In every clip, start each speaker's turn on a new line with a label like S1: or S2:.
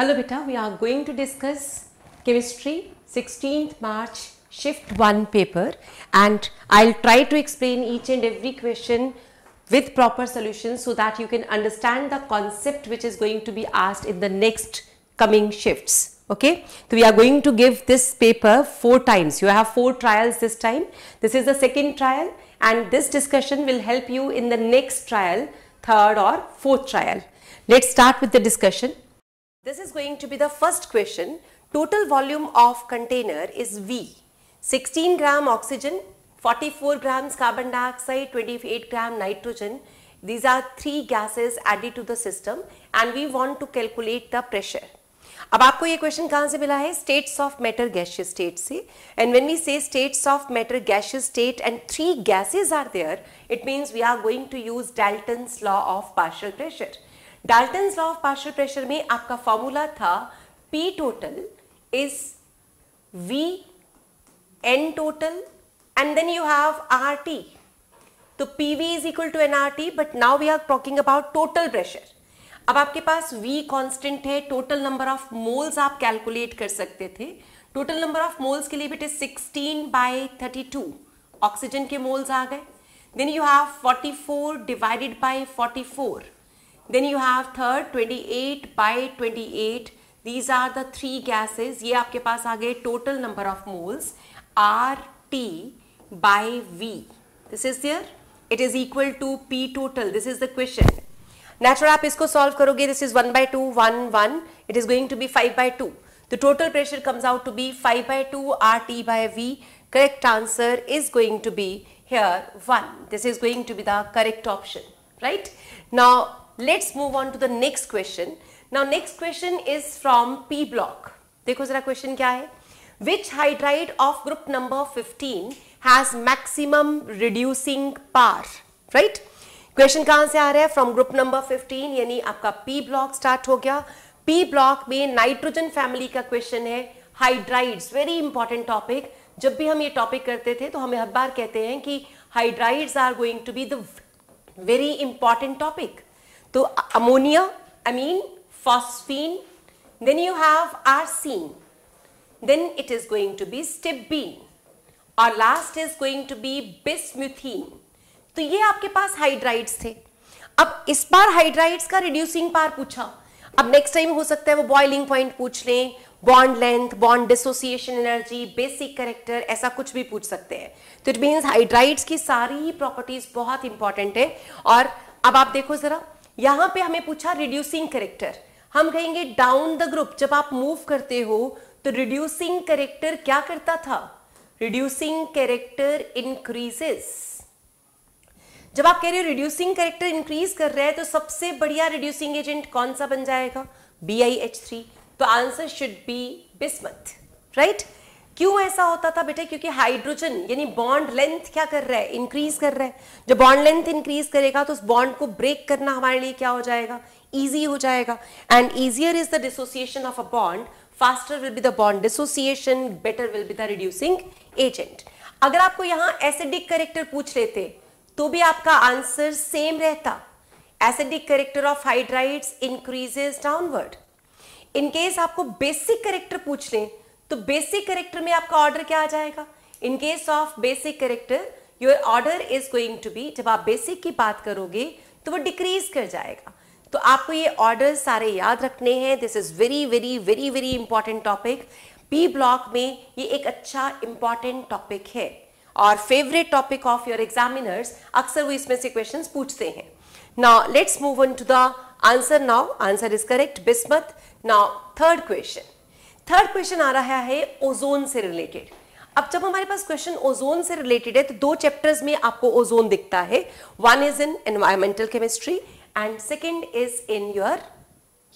S1: Hello beta, we are going to discuss chemistry 16th March shift 1 paper and I will try to explain each and every question with proper solutions so that you can understand the concept which is going to be asked in the next coming shifts. Okay, so we are going to give this paper four times. You have four trials this time. This is the second trial and this discussion will help you in the next trial, third or fourth trial. Let's start with the discussion. This is going to be the first question. Total volume of container is V. 16 gram oxygen, 44 grams carbon dioxide, 28 gram nitrogen. These are three gases added to the system and we want to calculate the pressure. अब आपको ये question कहाँ से मिला है states of matter gaseous state से and when we say states of matter gaseous state and three gases are there it means we are going to use Dalton's law of partial pressure Dalton law of partial pressure में आपका formula था P total is V N total and then you have R T तो P V is equal to N R T but now we are talking about total pressure अब आपके पास V constant है total number of moles आप calculate कर सकते थे total number of moles के लिए बेटे 16 बाय 32 ऑक्सीजन के मोल्स आ गए then you have 44 divided by 44 Then you have third 28 by 28. These are the three gases. ये आपके पास आ गए total number of moles RT by V. This is there. It is equal to P total. This is the question. natural आप इसको solve करोगे this is one by two 1 one it is going to be five by two the total pressure comes out to be five by two R T by V correct answer is going here 1 this is going to be the correct option right now let's move on to the next question now next question is from P block देखो जरा question क्या है which hydride of group number 15 has maximum reducing power right question कहां से आ रहा है from group number 15 यानी आपका पी ब्लॉक स्टार्ट हो गया पी ब्लॉक में नाइट्रोजन फैमिली का क्वेश्चन है हाइड्राइड्स वेरी इंपॉर्टेंट टॉपिक जब भी हम ये टॉपिक करते थे तो हमें हर बार कहते हैं कि hydrides are going to be the very important topic तो mean phosphine then you have arsine then it is going to be stibine, और last is going to be bismuthine तो ये आपके पास हाइड्राइड्स थे अब इस बार हाइड्राइड्स का reducing पार पूछा अब नेक्स्ट टाइम हो सकता है वो बॉइलिंग पॉइंट पूछ लें bond length bond dissociation energy basic character ऐसा कुछ भी पूछ सकते हैं तो इट मीन्स हाइड्राइड्स की सारी प्रॉपर्टीज बहुत इंपॉर्टेंट है और अब आप देखो जरा यहां पे हमें पूछा रिड्यूसिंग करेक्टर हम कहेंगे डाउन द ग्रुप जब आप मूव करते हो तो रिड्यूसिंग करेक्टर क्या करता था रिड्यूसिंग करेक्टर इंक्रीजेस जब आप कह रहे हो रिड्यूसिंग करेक्टर इंक्रीज कर रहे हैं तो सबसे बढ़िया रिड्यूसिंग एजेंट कौन सा बन जाएगा बी आई एच थ्री तो answer should be bismuth right क्यों ऐसा होता था बेटा क्योंकि हाइड्रोजन यानी बॉन्ड लेंथ क्या कर रहा है इंक्रीज कर रहा है जब बॉन्ड लेंथ इंक्रीज करेगा तो उस बॉन्ड को ब्रेक करना हमारे लिए क्या हो जाएगा इजी हो जाएगा and easier is the dissociation of a bond faster will be the bond dissociation better will be the reducing agent अगर आपको यहां एसिडिक करेक्टर पूछ लेते तो भी आपका आंसर सेम रहता acidic character of hydrides increases downward in case आपको बेसिक करेक्टर पूछ लें तो बेसिक करेक्टर में आपका ऑर्डर क्या आ जाएगा in case of basic character your order is going to be जब आप बेसिक की बात करोगे तो वो डिक्रीज कर जाएगा तो आपको ये ऑर्डर सारे याद रखने हैं this is very very very very important topic P block में ये एक अच्छा इंपॉर्टेंट टॉपिक है और favourite topic of your examiners अक्सर वो इसमें से क्वेश्चंस पूछते हैं now let's move on to the answer now answer is correct bismuth now third question third question आ रहा है ओजोन से रिलेटेड अब जब हमारे पास क्वेश्चन ओजोन से रिलेटेड है तो दो चैप्टर्स में आपको ओजोन दिखता है one is in environmental chemistry and second is in your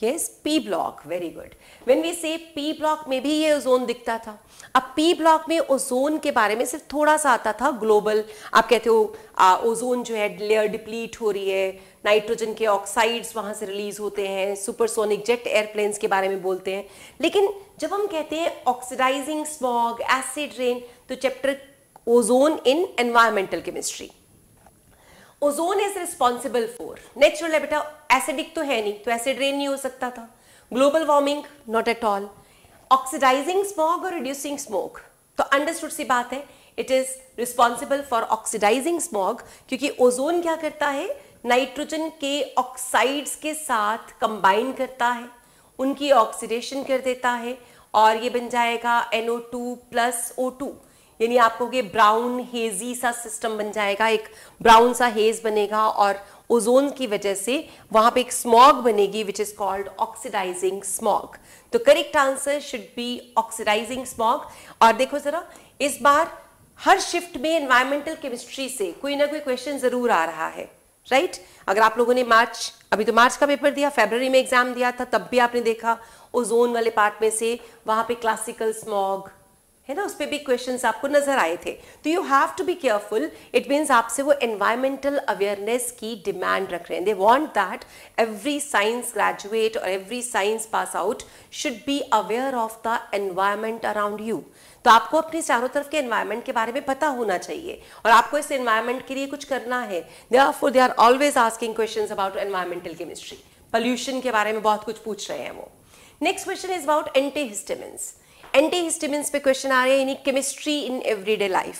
S1: yes P block very good when we say P block में भी ये ओजोन दिखता था अब पी ब्लॉक में ओजोन के बारे में सिर्फ थोड़ा सा आता था ग्लोबल आप कहते हो ओजोन जो है लेयर डिप्लीट हो रही है नाइट्रोजन के ऑक्साइड्स वहाँ से रिलीज होते हैं सुपरसोनिक जेट एयरप्लेन्स के बारे में बोलते हैं लेकिन जब हम कहते हैं ऑक्सीडाइजिंग स्मॉग एसिड रेन तो chapter ozone in environmental chemistry ozone is responsible for natural है बेटा एसिडिक तो है नहीं तो एसिड रेन नहीं हो सकता था global warming not at all oxidising smoke और रिड्यूसिंग स्मोक तो अंडरस्टूड सी बात है it is responsible for oxidising smoke क्योंकि ओजोन क्या करता है नाइट्रोजन के ऑक्साइड्स के साथ कंबाइन करता है उनकी ऑक्सीडेशन कर देता है और ये बन जाएगा NO2 टू प्लस ओ यानी आपको ये ब्राउन हेजी सा सिस्टम बन जाएगा एक ब्राउन सा हेज बनेगा और ओजोन की वजह से वहां पे एक स्मॉग बनेगी which is called oxidising smog तो correct answer should be oxidising smog और देखो जरा इस बार हर शिफ्ट में एनवायरमेंटल केमिस्ट्री से कोई ना कोई क्वेश्चन जरूर आ रहा है राइट right? अगर आप लोगों ने मार्च अभी तो मार्च का पेपर दिया फेबररी में एग्जाम दिया था तब भी आपने देखा ओजोन वाले पार्ट में से वहां पे क्लासिकल स्मॉग है ना उस पर भी क्वेश्चन आपको नजर आए थे तो you have to be careful it means आपसे वो एनवायरमेंटल अवेयरनेस की डिमांड रख रहे हैं they want that every science graduate और every science pass out should be aware of the environment around you तो आपको अपने चारों तरफ के एनवायरमेंट के बारे में पता होना चाहिए और आपको इस एनवायरमेंट के लिए कुछ करना है they are for they are always asking question about environmental chemistry pollution के बारे में बहुत कुछ पूछ रहे हैं वो next question is about anti histamines anti पे क्वेश्चन आ रहे हैं यानी chemistry in everyday life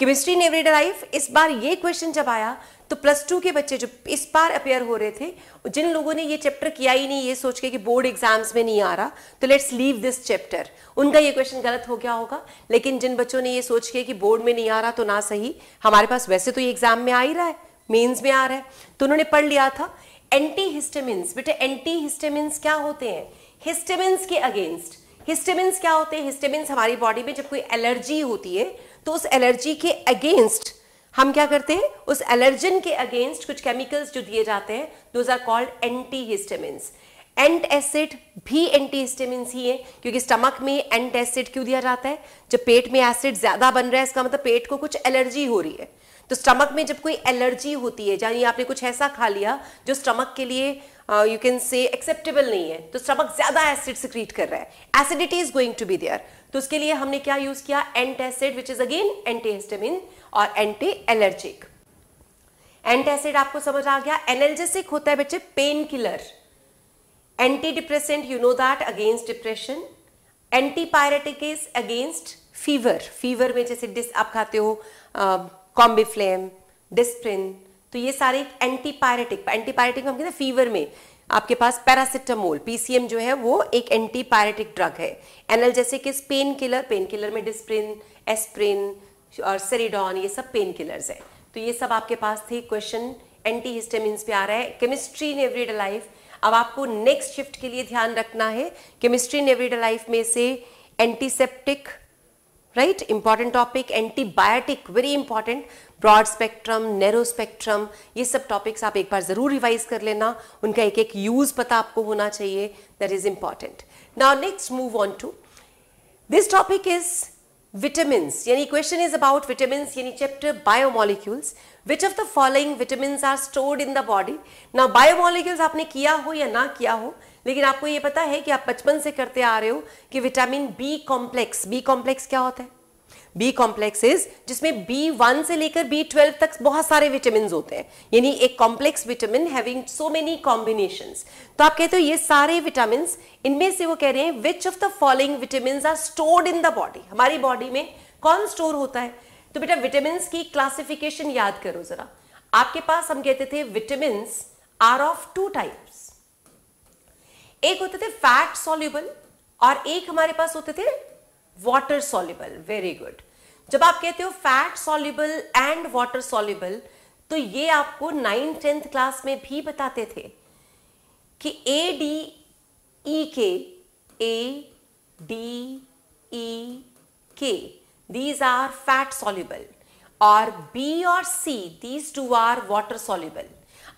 S1: chemistry in everyday life इस बार ये क्वेश्चन जब आया तो प्लस टू के बच्चे जो इस बार अपेयर हो रहे थे जिन लोगों ने ये चैप्टर किया ही नहीं ये सोच के कि बोर्ड एग्जाम्स में नहीं आ रहा तो लेट्स लीव दिस चैप्टर उनका ये क्वेश्चन गलत हो गया होगा लेकिन जिन बच्चों ने ये सोच के कि बोर्ड में नहीं आ रहा तो ना सही हमारे पास वैसे तो ये एग्जाम में आ ही रहा है मेन्स में आ रहा है तो उन्होंने पढ़ लिया था एंटी हिस्टेमिन्स बेटे एंटी हिस्टेमिन्स क्या होते हैं हिस्टेमिन्स के अगेंस्ट हिस्टेमिन्स क्या होते हैं हिस्टेमिन्स हमारी बॉडी में जब कोई एलर्जी होती है तो उस एलर्जी के अगेंस्ट हम क्या करते हैं उस एलर्जन के अगेंस्ट कुछ केमिकल्स जो दिए जाते हैं those are called anti histamines antacid भी एंटी हिस्टेमिन्स ही है क्योंकि स्टमक में एंट एसिड क्यों दिया जाता है जब पेट में एसिड ज्यादा बन रहा है इसका मतलब पेट को कुछ एलर्जी हो रही है तो स्टमक में जब कोई एलर्जी होती है यानी आपने कुछ ऐसा खा लिया जो स्टमक के लिए यू कैन से एक्सेप्टेबल नहीं है तो स्टमक ज्यादा एसिड सिक्रीट कर रहा है acidity is going to be there तो उसके लिए हमने क्या यूज किया antacid which is again antihistamine और एंटी एलर्जिक एंट एसिड आपको समझ आ गया एनर्जेसिक होता है बच्चे pain killer anti depressant you know that against depression antipyretic is against fever fever में जैसे डिस आप खाते हो कॉम्बिफ्लेम uh, डिस्प्रिन तो ये सारे एंटीपायरेटिक एंटीपायरेटिक हम कहते हैं फीवर में आपके पास पैरासिटामोल पीसीएम जो है वो एक एंटीपायरेटिक ड्रग है जैसे कि पेन किलर पेन किलर में डिस्प्रिन एस्प्रिन और सेरिडॉन ये सब पेन किलर्स है तो ये सब आपके पास थे क्वेश्चन एंटी हिस्टेमिन पे आ रहा है केमिस्ट्री इन एवरीडे लाइफ अब आपको नेक्स्ट शिफ्ट के लिए ध्यान रखना है केमिस्ट्री इन एवरीडे लाइफ में से antiseptic right important topic antibiotic very important broad spectrum narrow spectrum ये सब टॉपिक्स आप एक बार ज़रूर रिवाइज कर लेना उनका एक एक यूज़ पता आपको होना चाहिए that is important now next move on to this topic is vitamins yani question is about vitamins yani chapter biomolecules which of the following vitamins are stored in the body now biomolecules aapne kiya ho ya na kiya ho lekin aapko ye pata hai ki aap bachpan se karte aa rahe ho ki vitamin b complex b complex kya hota hai B complexes जिसमें B one से लेकर B twelve तक बहुत सारे vitamin होते हैं यानी एक complex vitamin having so many combination तो आप कहते हो ये सारे विटामिन इनमें से वो कह रहे हैं which of the following vitamin are stored in the body हमारी बॉडी में कौन स्टोर होता है तो बेटा विटामिन की क्लासिफिकेशन याद करो जरा आपके पास हम कहते थे vitamin are of two types एक होते थे फैट सॉल्यूबल और एक हमारे पास होते थे वाटर सॉल्यूबल वेरी गुड जब आप कहते हो fat soluble and water soluble तो ये आपको नाइन टेंथ क्लास में भी बताते थे कि ए डी ई के ए D E K these are fat soluble और बी और C these two are water soluble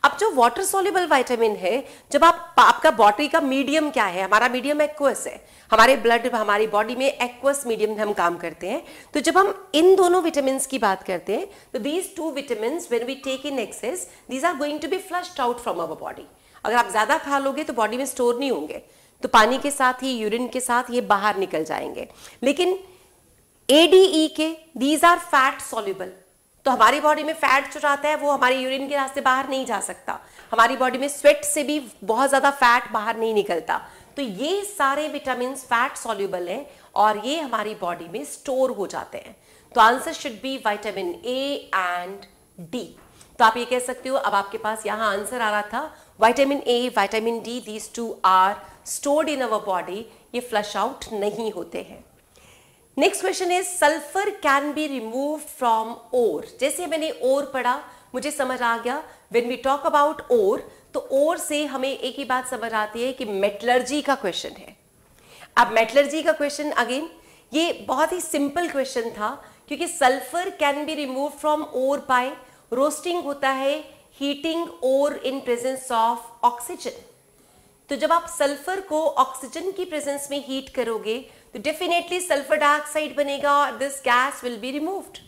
S1: अब जो वाटर सोल्यूबल वाइटामिन है जब आप आपका बॉडी का मीडियम क्या है हमारा मीडियम एक्वस है हमारे ब्लड हमारी बॉडी में एक्वस मीडियम में हम काम करते हैं तो जब हम इन दोनों विटामिन की बात करते हैं तो these two vitamin when we take in excess these are going to be flushed out from our body अगर आप ज़्यादा खा लोगे तो बॉडी में स्टोर नहीं होंगे तो पानी के साथ ही यूरिन के साथ ये बाहर निकल जाएंगे लेकिन A D E e K these are fat soluble तो हमारी बॉडी में फैट जो रहता है वो हमारे यूरिन के रास्ते बाहर नहीं जा सकता हमारी बॉडी में स्वेट से भी बहुत ज़्यादा फैट बाहर नहीं निकलता तो ये सारे विटामिन फैट सॉल्यूबल हैं और ये हमारी बॉडी में स्टोर हो जाते हैं तो answer should be vitamin A and D तो आप ये कह सकते हो अब आपके पास यहाँ आंसर आ रहा था vitamin A vitamin D these two are stored in our body ये फ्लश आउट नहीं होते हैं next question is sulphur can be remove from ore जैसे मैंने ओर पढ़ा मुझे समझ आ गया when we talk about ore तो ओर से हमें एक ही बात समझ आती है कि मेटलर्जी का क्वेश्चन है अब मेटलर्जी का क्वेश्चन अगेन ये बहुत ही सिंपल क्वेश्चन था क्योंकि sulphur can be remove from ore by roasting होता है heating ore in presence of oxygen तो जब आप सल्फर को ऑक्सीजन की प्रेजेंस में हीट करोगे तो डेफिनेटली सल्फर डाइऑक्साइड बनेगा और this gas will be removed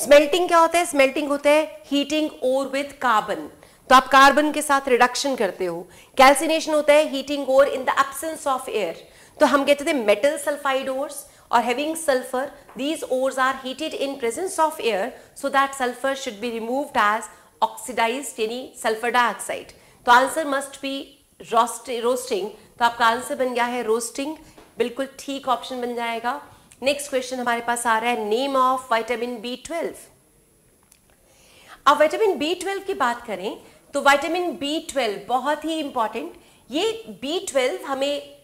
S1: smelting क्या होता है स्मेल्टिंग होता है हीटिंग ओर विथ कार्बन तो आप कार्बन के साथ रिडक्शन करते हो कैल्सिनेशन होता है heating ore in the absence of air तो हम कहते थे मेटल सल्फाइड ओर्स और having sulphur these ores are heated in presence of air so that sulphur should be removed as oxidise यानी सल्फर डाइऑक्साइड तो answer must be roasting तो आपका answer बन गया है रोस्टिंग बिल्कुल ठीक ऑप्शन बन जाएगा नेक्स्ट क्वेश्चन हमारे पास आ रहा है name of vitamin B twelve अब वाइटामिन बी ट्वेल्व की बात करें तो वाइटामिन बी ट्वेल्व बहुत ही इंपॉर्टेंट ये बी ट्वेल्व हमें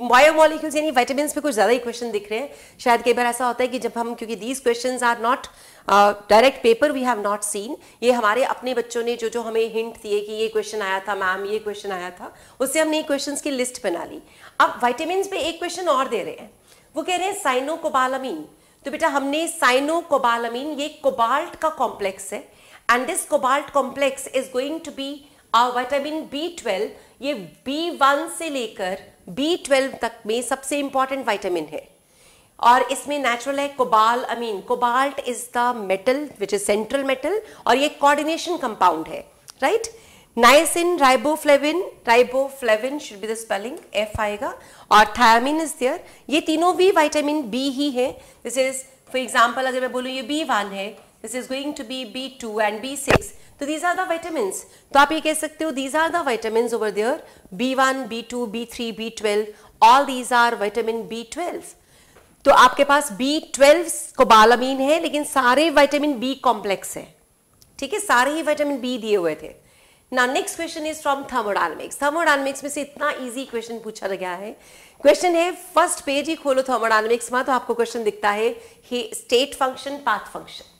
S1: बायोमोलिक्यूल्स यानी वाइटामिन पे कुछ ज़्यादा ही क्वेश्चन दिख रहे हैं शायद कई बार ऐसा होता है कि जब हम क्योंकि these question are not direct paper we have not seen ये हमारे अपने बच्चों ने जो जो हमें हिंट दिए कि ये क्वेश्चन आया था मैम ये क्वेश्चन आया था उससे हमने ये क्वेश्चन की लिस्ट बना ली अब वाइटामिन पे एक क्वेश्चन और दे रहे हैं वो कह रहे हैं कोबालमीन तो बेटा हमने कोबालमीन ये कोबाल्ट का कॉम्प्लेक्स है and this cobalt complex is going to be vitamin B twelve ये बी वन से लेकर बी ट्वेल्व तक में सबसे इंपॉर्टेंट वाइटामिन है और इसमें नेचुरल है cobalamin cobalt is the metal which is central metal और ये कोऑर्डिनेशन कंपाउंड है right niacin riboflavin riboflavin should be the spelling F आएगा और थायामिन इज देयर ये तीनों भी वाइटामिन बी ही है दिस इज फॉर एग्जाम्पल अगर मैं बोलूँ ये बी वन है this is going to be B two and B six तो दीज आर द तो आप ये कह सकते हो these are the vitamins over there B one B two B three B twelve all these are vitamin B twelve तो आपके पास B twelve है लेकिन सारे वाइटामिन बी कॉम्प्लेक्स है ठीक है सारे ही विटामिन बी दिए हुए थे ना next question is from thermodynamics thermodynamics में से इतना इजी क्वेश्चन पूछा गया है क्वेश्चन है फर्स्ट पेज ही खोलो थर्मोडानिक्स में तो आपको क्वेश्चन दिखता है स्टेट फंक्शन पाथ फंक्शन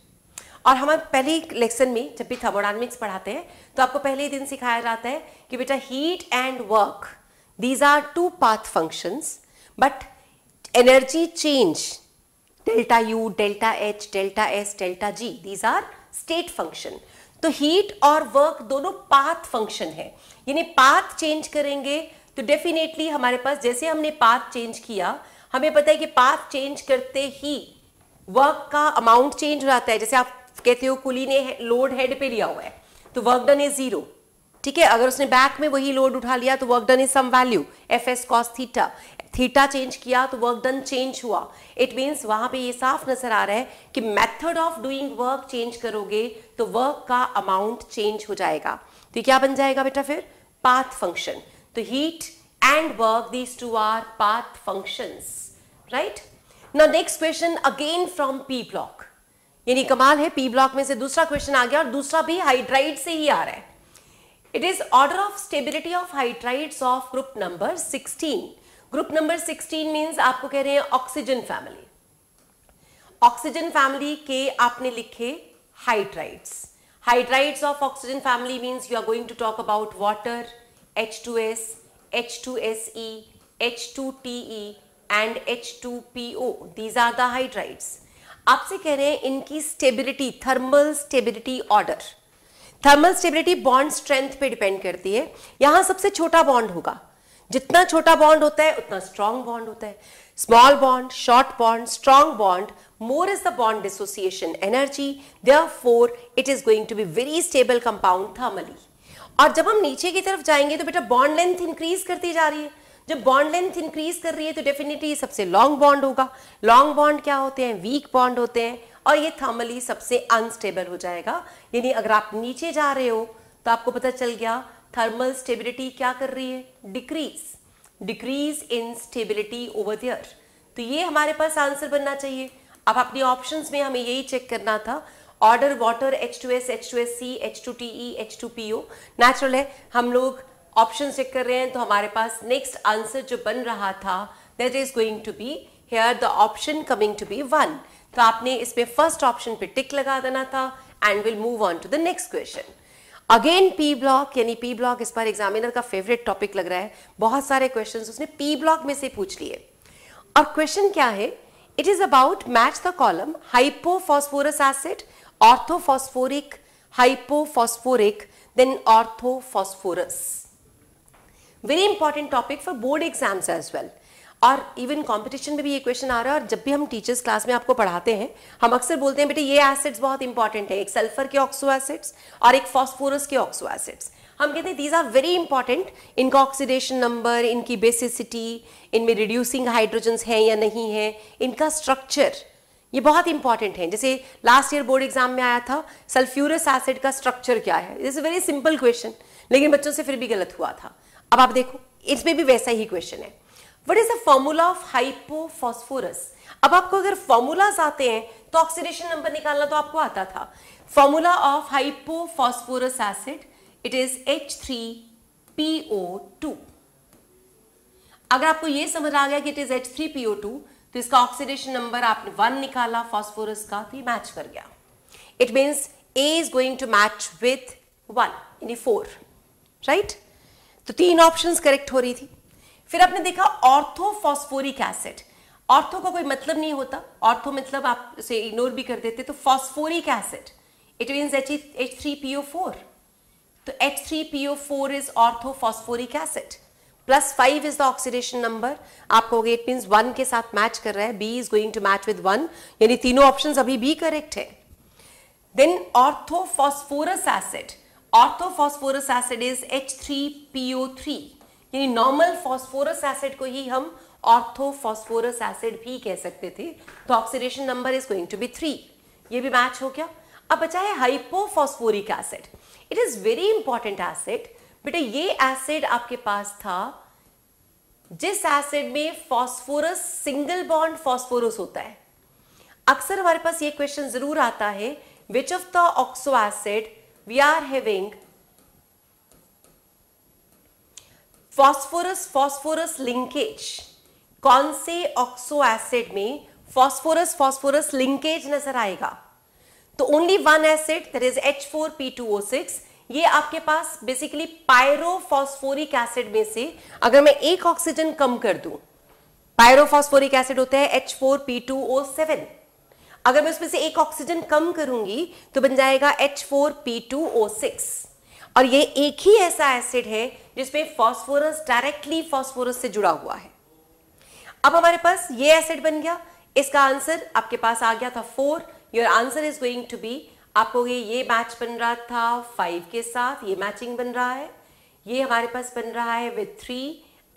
S1: और हमारे पहले लेक्शन में जब भी थर्मोडाइनमिक्स पढ़ाते हैं तो आपको पहले ही दिन सिखाया जाता है कि बेटा heat and work these are two path functions but energy change delta U delta H delta S delta G these are state function तो हीट और वर्क दोनों पाथ फंक्शन है यानी पाथ चेंज करेंगे तो डेफिनेटली हमारे पास जैसे हमने पाथ चेंज किया हमें पता है कि पाथ चेंज करते ही वर्क का अमाउंट चेंज हो जाता है जैसे आप कहते हो कुली ने लोड हेड पे लिया हुआ है तो वर्क डन इज जीरो ठीक है अगर उसने बैक में वही लोड उठा लिया तो work done is some value F S cos theta theta change किया तो वर्क डन चेंज हुआ इट मीन्स वहां पे ये साफ नजर आ रहा है कि method of doing work change करोगे तो वर्क का अमाउंट चेंज हो जाएगा तो क्या बन जाएगा बेटा फिर पाथ फंक्शन तो heat and work these two are path functions right next question again from P block यानी कमाल है पी ब्लॉक में से दूसरा क्वेश्चन आ गया और दूसरा भी हाइड्राइड से ही आ रहा है it is order of stability of hydrides of group number 16 group number 16 means आपको कह रहे हैं ऑक्सीजन फैमिली ऑक्सीजन फैमिली के आपने लिखे hydrides hydrides of oxygen family means you are going to talk about water E and H two P O these are hydrides आपसे कह रहे हैं इनकी stability thermal stability order thermal stability bond strength पे depend करती है यहां सबसे छोटा बॉन्ड होगा जितना छोटा बॉन्ड होता है उतना स्ट्रॉन्ग बॉन्ड होता है small bond short bond strong bond more is the bond dissociation energy for it is going to be very stable compound thermally और जब हम नीचे की तरफ जाएंगे तो बेटा बॉन्ड लेंथ इंक्रीज करती जा रही है जब बॉन्ड लेंथ इंक्रीज कर रही है तो डेफिनेटली सबसे लॉन्ग बॉन्ड होगा लॉन्ग बॉन्ड क्या होते हैं वीक बॉन्ड होते हैं और ये थर्मली सबसे अनस्टेबल हो जाएगा यानी अगर आप नीचे जा रहे हो तो आपको पता चल गया थर्मल स्टेबिलिटी क्या कर रही है decrease decrease in stability over there तो ये हमारे पास आंसर बनना चाहिए अब अपने ऑप्शन में हमें यही चेक करना था order water H two S H two S C H two T E H two P O natural है हम लोग ऑप्शन चेक कर रहे हैं तो हमारे पास नेक्स्ट आंसर जो बन रहा था that is going to be here the option coming to be one तो आपने इसमें फर्स्ट ऑप्शन पे टिक लगा देना था and will move on to the next question again P block यानी पी ब्लॉक इस बार एग्जामिनर का फेवरेट टॉपिक लग रहा है बहुत सारे क्वेश्चन उसने पी ब्लॉक में से पूछ लिए और क्वेश्चन क्या है it is about match the column hypophosphorous acid orthophosphoric hypophosphoric then orthophosphorous very important topic for board exams as well और इवन कंपटीशन में भी ये क्वेश्चन आ रहा है और जब भी हम टीचर्स क्लास में आपको पढ़ाते हैं हम अक्सर बोलते हैं बेटे ये एसिड्स बहुत इंपॉर्टेंट है एक सल्फर के ऑक्सो एसिड्स और एक फॉस्फोरस के ऑक्सो एसिड्स हम कहते हैं दीज आर वेरी इंपॉर्टेंट इनका ऑक्सीडेशन नंबर इनकी बेसिसिटी इनमें रिड्यूसिंग हाइड्रोजन्स हैं या नहीं है इनका स्ट्रक्चर ये बहुत इंपॉर्टेंट है जैसे लास्ट ईयर बोर्ड एग्जाम में आया था सल्फ्यूरस एसिड का स्ट्रक्चर क्या है इज वेरी सिंपल क्वेश्चन लेकिन बच्चों से फिर भी गलत हुआ था अब आप देखो इसमें भी वैसा ही क्वेश्चन है what is the formula of hypophosphorous अब आपको अगर फॉर्मूलाज आते हैं तो ऑक्सीडेशन नंबर निकालना तो आपको आता था formula of hypophosphorous acid it is H three P O two अगर आपको यह समझ आ गया कि it is H three P O two तो इसका ऑक्सीडेशन नंबर आपने वन निकाला फॉस्फोरस का तो मैच कर गया it means A is going to match with one यानी फोर राइट तो तीन ऑप्शंस करेक्ट हो रही थी फिर आपने देखा ऑर्थोफॉस्फोरिक एसिड ऑर्थो का कोई मतलब नहीं होता ऑर्थो मतलब आप उसे इग्नोर भी कर देते तो phosphoric acid it mean H H three P O four तो H three P O four is orthophosphoric acid plus five is the oxidation number आप कहोगे इट मीन वन के साथ मैच कर रहा है B is going to match with one यानी तीनों ऑप्शन अभी भी करेक्ट है then orthophosphorous acid orthophosphorous acid is H three P O three यानी नॉर्मल फॉस्फोरस एसिड को ही हम ऑर्थोफॉस्फोरस एसिड भी कह सकते थे तो oxidation number is going to B three ये भी मैच हो गया अब बचा है hypophosphoric acid it is very important acid बेटा ये एसिड आपके पास था जिस एसिड में फॉस्फोरस सिंगल बॉन्ड फॉस्फोरस होता है अक्सर हमारे पास ये क्वेश्चन जरूर आता है which of the oxo acid we are having phosphorus phosphorus linkage कौन से ऑक्सो एसिड में फॉस्फोरस फॉस्फोरस लिंकेज नजर आएगा तो only one acid there is H four P two O six ये आपके पास बेसिकली पायरोफॉस्फोरिक एसिड में से अगर मैं एक ऑक्सीजन कम कर दूं पायरोफॉस्फोरिक एसिड होता है H four P two O seven अगर मैं उसमें से एक ऑक्सीजन कम करूंगी तो बन जाएगा H four P two O six और ये एक ही ऐसा एसिड है जिसमें फॉस्फोरस डायरेक्टली फॉस्फोरस से जुड़ा हुआ है अब हमारे पास ये एसिड बन गया इसका आंसर आपके पास आ गया था for your answer is going to be आपको ये मैच बन रहा था फाइव के साथ ये मैचिंग बन रहा है ये हमारे पास बन रहा है with three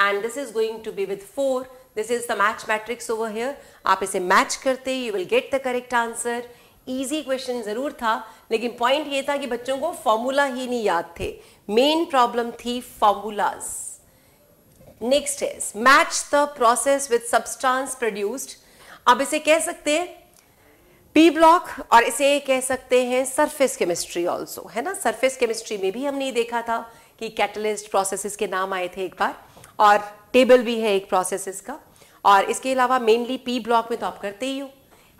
S1: and this is going to be with four this is the match matrix over here आप इसे मैच करते you will get the correct answer easy question ज़रूर था लेकिन पॉइंट ये था कि बच्चों को फॉर्मूला ही नहीं याद थे मेन प्रॉब्लम थी formulas next is match the process with substance produced आप इसे कह सकते हैं पी ब्लॉक और इसे कह सकते हैं सरफेस केमिस्ट्री ऑल्सो है ना सरफेस केमिस्ट्री में भी हमने ये देखा था कि कैटलिस्ट प्रोसेसेस के नाम आए थे एक बार और टेबल भी है एक प्रोसेसेस का और इसके अलावा मेनली पी ब्लॉक में तो आप करते ही हो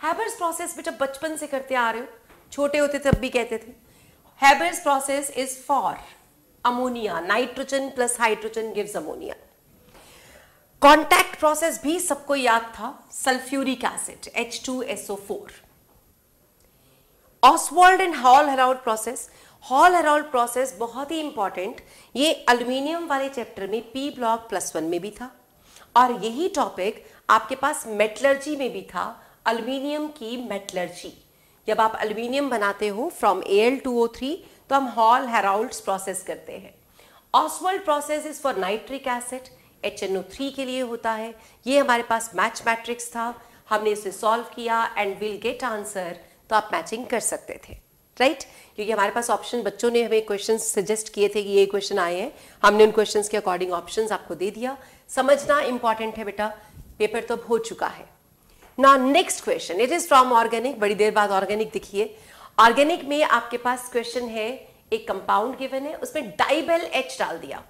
S1: हैबर्स प्रोसेस बेटा बचपन से करते आ रहे हो छोटे होते तब भी कहते थे Haber's process is for ammonia nitrogen plus hydrogen gives ammonia contact process भी सबको याद था sulphuric acid H four Ostwald and Hall Heroult process Hall Heroult process बहुत ही इंपॉर्टेंट ये अल्यूमिनियम वाले चैप्टर में पी ब्लॉक प्लस वन में भी था और यही टॉपिक आपके पास मेटलर्जी में भी था अल्मीनियम की मेटलर्जी जब आप अल्मीनियम बनाते हो from A L two O three तो हम हॉल हेराउल्ड प्रोसेस करते हैं Ostwald process is for nitric acid H N O three के लिए होता है ये हमारे पास मैच मैट्रिक्स था हमने इसे सॉल्व किया एंड विल गेट आंसर तो आप मैचिंग कर सकते थे राइट right? क्योंकि हमारे पास ऑप्शन बच्चों ने हमें क्वेश्चन सजेस्ट किए थे कि ये क्वेश्चन आए हैं हमने उन क्वेश्चन के अकॉर्डिंग ऑप्शन आपको दे दिया समझना इंपॉर्टेंट है बेटा पेपर तो अब हो चुका है ना next question it is from organic बड़ी देर बाद ऑर्गेनिक दिखिए ऑर्गेनिक में आपके पास क्वेश्चन है एक कंपाउंड गिवन है उसमें डाइबेल एच डाल दिया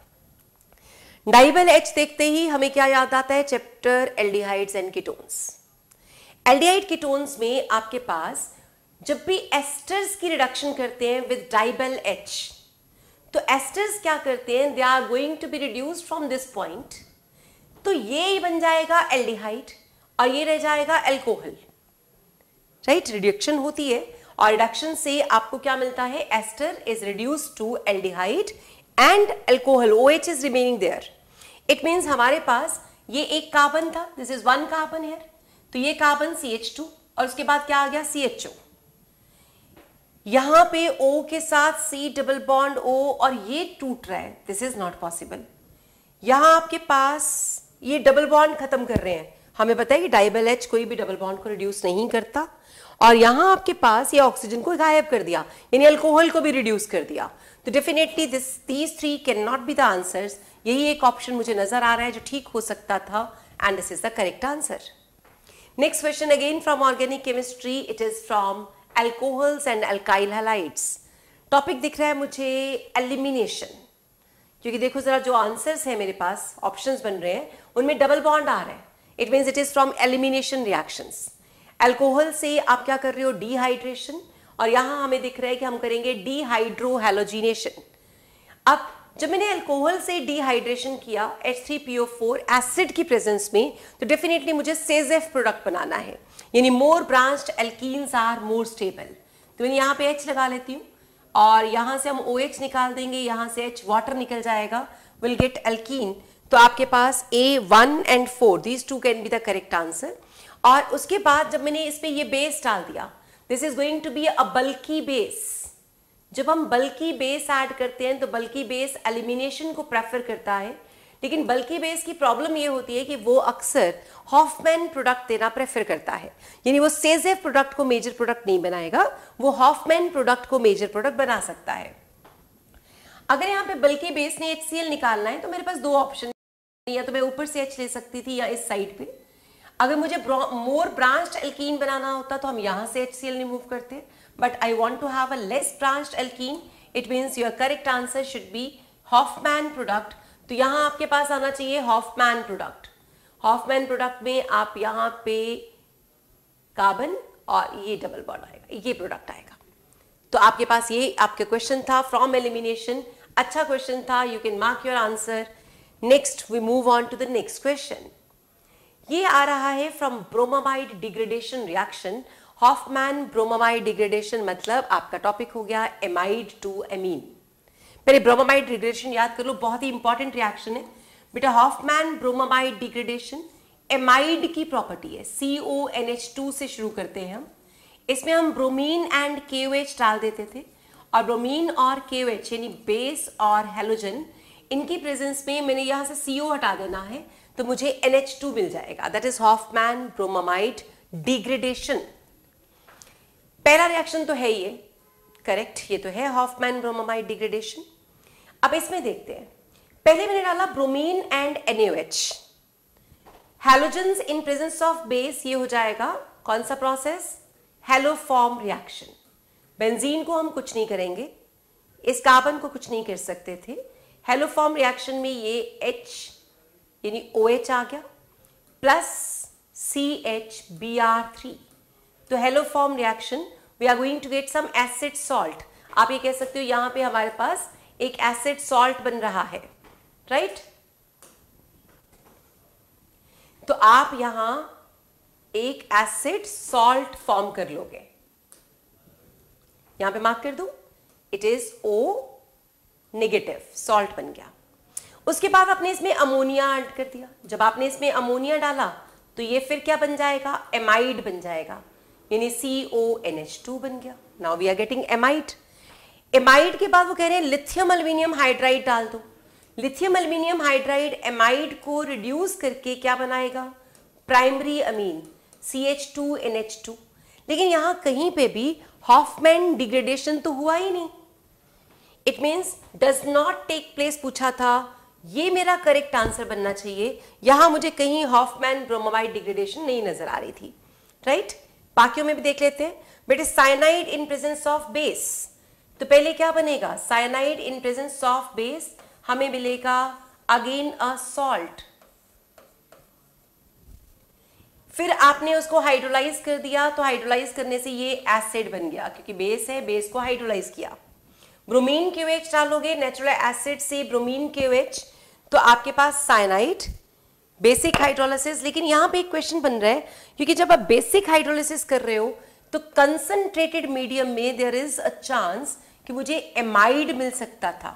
S1: डाइबेल एच देखते ही हमें क्या याद आता है chapter aldehydes and ketones aldehyde ketones में आपके पास जब भी एस्टर्स की रिडक्शन करते हैं विद डाइबेल एच तो एस्टर्स क्या करते हैं they are going to be reduce from this point तो ये ही बन जाएगा एल्डिहाइड और ये रह जाएगा एल्कोहल राइट रिडक्शन होती है और रिडक्शन से आपको क्या मिलता है ester is reduce to aldehyde and alcohol O H is remaining there it means हमारे पास ये एक कार्बन था दिस इज वन कार्बन है तो ये कार्बन सी एच टू और उसके बाद क्या आ गया सी एच ओ यहां पे O के साथ C डबल बॉन्ड O और ये टूट रहा है दिस इज नॉट पॉसिबल यहां आपके पास ये डबल बॉन्ड खत्म कर रहे हैं हमें पता है कि डाइबल एच कोई भी डबल बॉन्ड को रिड्यूस नहीं करता और यहां आपके पास ये ऑक्सीजन को गायब कर दिया यानी अल्कोहल को भी रिड्यूस कर दिया तो definitely this these three can not be the answers यही एक ऑप्शन मुझे नजर आ रहा है जो ठीक हो सकता था and this is the correct answer next question again from organic chemistry it is from alcohols and alkyl halides topic दिख रहा है मुझे एलिमिनेशन क्योंकि देखो जरा जो आंसर्स है मेरे पास ऑप्शंस बन रहे हैं उनमें डबल बॉन्ड आ रहा है it means it is from elimination reactions alcohol से आप क्या कर रहे हो डिहाइड्रेशन और यहां हमें दिख रहा है कि हम करेंगे डिहाइड्रोहेलोजिनेशन अब जब मैंने एल्कोहल से डिहाइड्रेशन किया H3PO4 एसिड की प्रेजेंस में तो डेफिनेटली मुझे सेजेफ प्रोडक्ट बनाना है यानी more branched alkenes are more stable तो मैंने यहां पे H लगा लेती हूँ और यहाँ से हम ओ OH निकाल देंगे यहाँ से एच वाटर निकल जाएगा विल गेट एल्कीन तो आपके पास A one and four these two can be the correct answer और उसके बाद जब मैंने इस पर ये बेस डाल दिया this is going to be a bulky base जब हम बल्की बेस ऐड करते हैं तो बल्की बेस एलिमिनेशन को प्रेफर करता है लेकिन बल्कि बेस की प्रॉब्लम ये होती है कि वो अक्सर हॉफमैन प्रोडक्ट देना प्रेफर करता है यानी वो सेजेव प्रोडक्ट को मेजर प्रोडक्ट नहीं बनाएगा वो हॉफमैन प्रोडक्ट को मेजर प्रोडक्ट बना सकता है अगर यहाँ पे बल्कि बेस ने एच निकालना है तो मेरे पास दो ऑप्शन या तो मैं ऊपर से एच ले सकती थी या इस साइड पे अगर मुझे मोर ब्रांच एल्कीन बनाना होता तो हम यहां से एच सी एल रिमूव करते but I want to have a less branch alkene it means your correct answer should be Hofmann product तो यहां आपके पास आना चाहिए हॉफमैन प्रोडक्ट हॉफमैन प्रोडक्ट में आप यहां पे कार्बन और ये डबल बॉन्ड आएगा ये प्रोडक्ट आएगा तो आपके पास ये आपके क्वेश्चन था फ्रॉम एलिमिनेशन अच्छा क्वेश्चन था you can mark your answer next we move on to the next question ये आ रहा है from bromamide degradation reaction Hofmann bromamide degradation मतलब आपका टॉपिक हो गया एमाइड टू एमीन पहले ब्रोमामाइड डिग्रेडेशन याद कर लो बहुत ही इंपॉर्टेंट रिएक्शन है बेटा हॉफमैन ब्रोमामाइड डिग्रेडेशन एमाइड की प्रॉपर्टी है C O N H two से शुरू करते हैं हम इसमें हम ब्रोमीन एंड के ओ एच डाल देते थे और ब्रोमीन और के ओ एच यानी बेस और हेलोजन इनकी प्रेजेंस में मैंने यहाँ से सी ओ हटा देना है तो मुझे एन एच टू मिल जाएगा that is Hofmann bromamide degradation पहला रिएक्शन तो है ये करेक्ट ये तो है हॉफमैन ब्रोमामाइड डिग्रेडेशन अब इसमें देखते हैं पहले मैंने डाला ब्रोमीन एंड एनयूएच halogen in presence of base ये हो जाएगा कौन सा प्रोसेस हेलोफॉर्म रिएक्शन बेंजीन को हम कुछ नहीं करेंगे इस कार्बन को कुछ नहीं कर सकते थे हेलोफॉर्म रिएक्शन में ये एच यानी ओ OH आ गया plus C H B R three तो haloform reaction we are going to get some acid salt आप ये कह सकते हो यहां पे हमारे पास एक एसिड सॉल्ट बन रहा है राइट तो आप यहां एक एसिड सॉल्ट फॉर्म कर लोगे यहां पे मार्क कर दो it is O negative salt बन गया उसके बाद आपने इसमें अमोनिया ऐड कर दिया जब आपने इसमें अमोनिया डाला तो ये फिर क्या बन जाएगा एमाइड बन जाएगा यानी C O N H two बन गया now we are getting amide amide के बाद वो कह रहे हैं लिथियम अल्मीनियम हाइड्राइड डाल दो लिथियम अल्मीनियम हाइड्राइड एमाइड को रिड्यूस करके क्या बनाएगा primary amine C H two N H two लेकिन यहां कहीं पे भी हॉफमैन डिग्रेडेशन तो हुआ ही नहीं it means does not take place पूछा था ये मेरा करेक्ट आंसर बनना चाहिए यहां मुझे कहीं हॉफमैन ब्रोमोवाइड डिग्रेडेशन नहीं नजर आ रही थी राइट right? बाकियों में भी देख लेते हैं बेटे cyanide in presence of base तो पहले क्या बनेगा cyanide in presence of base हमें मिलेगा अगेन अ सॉल्ट फिर आपने उसको हाइड्रोलाइज कर दिया तो हाइड्रोलाइज करने से ये एसिड बन गया क्योंकि बेस है बेस को हाइड्रोलाइज किया ब्रोमीन के ओएच डालोगे नेचुरल एसिड से ब्रोमीन के एच तो आपके पास साइनाइड बेसिक हाइड्रोलाइसिस लेकिन यहां पे एक क्वेश्चन बन रहा है क्योंकि जब आप बेसिक हाइड्रोलाइसिस कर रहे हो तो कंसनट्रेटेड मीडियम में देयर इज अ चांस कि मुझे एमाइड मिल सकता था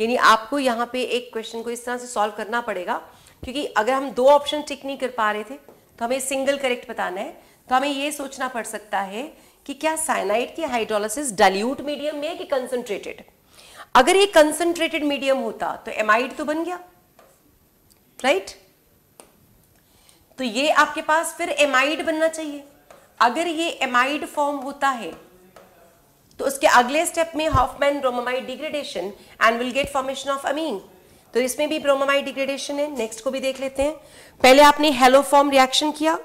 S1: यानी आपको यहाँ पे एक क्वेश्चन को इस तरह से सॉल्व करना पड़ेगा क्योंकि अगर हम दो ऑप्शन टिक नहीं कर पा रहे थे तो हमें सिंगल करेक्ट बताना है तो हमें ये सोचना पड़ सकता है कि क्या साइनाइड की हाइड्रोलिस डाइल्यूट मीडियम में कि कंसनट्रेटेड अगर ये कंसनट्रेटेड मीडियम होता तो एमाइड तो बन गया राइट right? तो ये आपके पास फिर एमाइड बनना चाहिए अगर ये एमाइड फॉर्म होता है तो उसके अगले स्टेप में Hofmann bromamide degradation and will get formation of amine तो इसमें भी ब्रोमामाइड डिग्रेडेशन है नेक्स्ट को भी देख लेते हैं पहले आपने हेलोफॉर्म रिएक्शन किया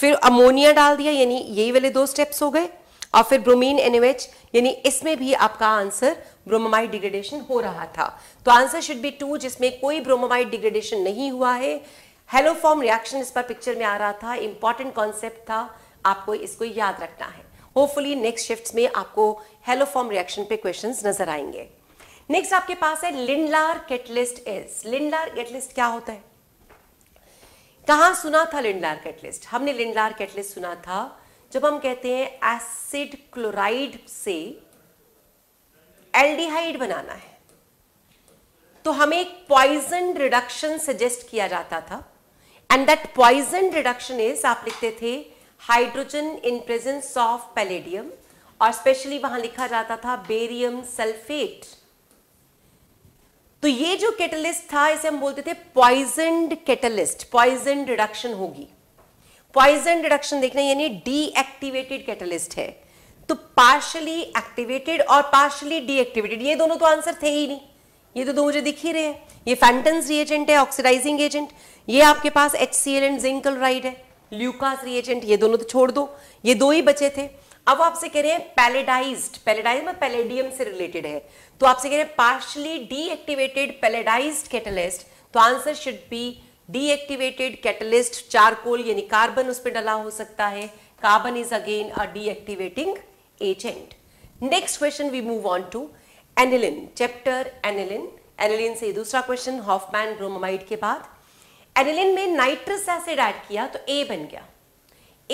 S1: फिर अमोनिया डाल दिया यानी यही वाले दो स्टेप्स हो गए और फिर ब्रोमीन एनएच यानी इसमें भी आपका आंसर ब्रोमामाइड डिग्रेडेशन हो रहा था तो आंसर शुड बी टू जिसमें कोई ब्रोमामाइड डिग्रेडेशन नहीं हुआ है हेलोफॉर्म रिएक्शन इस पर पिक्चर में आ रहा था इंपॉर्टेंट कॉन्सेप्ट था आपको इसको याद रखना है होपफुली नेक्स्ट शिफ्ट में आपको हेलोफॉर्म रिएक्शन पे क्वेश्चन नजर आएंगे नेक्स्ट आपके पास है Lindlar catalyst is Lindlar catalyst क्या होता है कहा सुना था लिंडलार केटलिस्ट हमने लिंडलार केटलिस्ट सुना था जब हम कहते हैं एसिड क्लोराइड से एल्डिहाइड बनाना है तो हमें एक पॉइजन रिडक्शन सजेस्ट किया जाता था and that poison reduction is आप लिखते थे hydrogen in presence of palladium और स्पेशली वहां लिखा जाता था बेरियम सल्फेट तो ये जो कैटलिस्ट था इसे हम बोलते थे पॉइजन कैटलिस्ट पॉइजन रिडक्शन होगी पॉइजन रिडक्शन देखना यानी डीएक्टिवेटेड कैटलिस्ट है तो पार्शली एक्टिवेटेड और पार्शली डीएक्टिवेटेड ये दोनों तो आंसर थे ही नहीं ये तो दो मुझे दिख ही रहे हैं ये फैंटन रिएजेंट है ऑक्सीडाइजिंग एजेंट ये आपके पास H C L and zinc chloride है ल्यूकास रिएजेंट ये दोनों तो छोड़ दो ये दो ही बचे थे अब आपसे कह रहे हैं पैलेडाइज पैलेडाइज में पैलेडियम से रिलेटेड है तो आपसे कह रहे हैं पार्शली डीएक्टिवेटेड पैलेडाइज कैटलिस्ट तो answer should be deactivated catalyst charcoal यानी कार्बन उस पर डला हो सकता है carbon is again a deactivating agent next question we move on to aniline chapter aniline aniline से दूसरा क्वेश्चन हॉफमैन ब्रोमाइड के बाद एनिलिन में नाइट्रस एसिड ऐड किया तो ए बन गया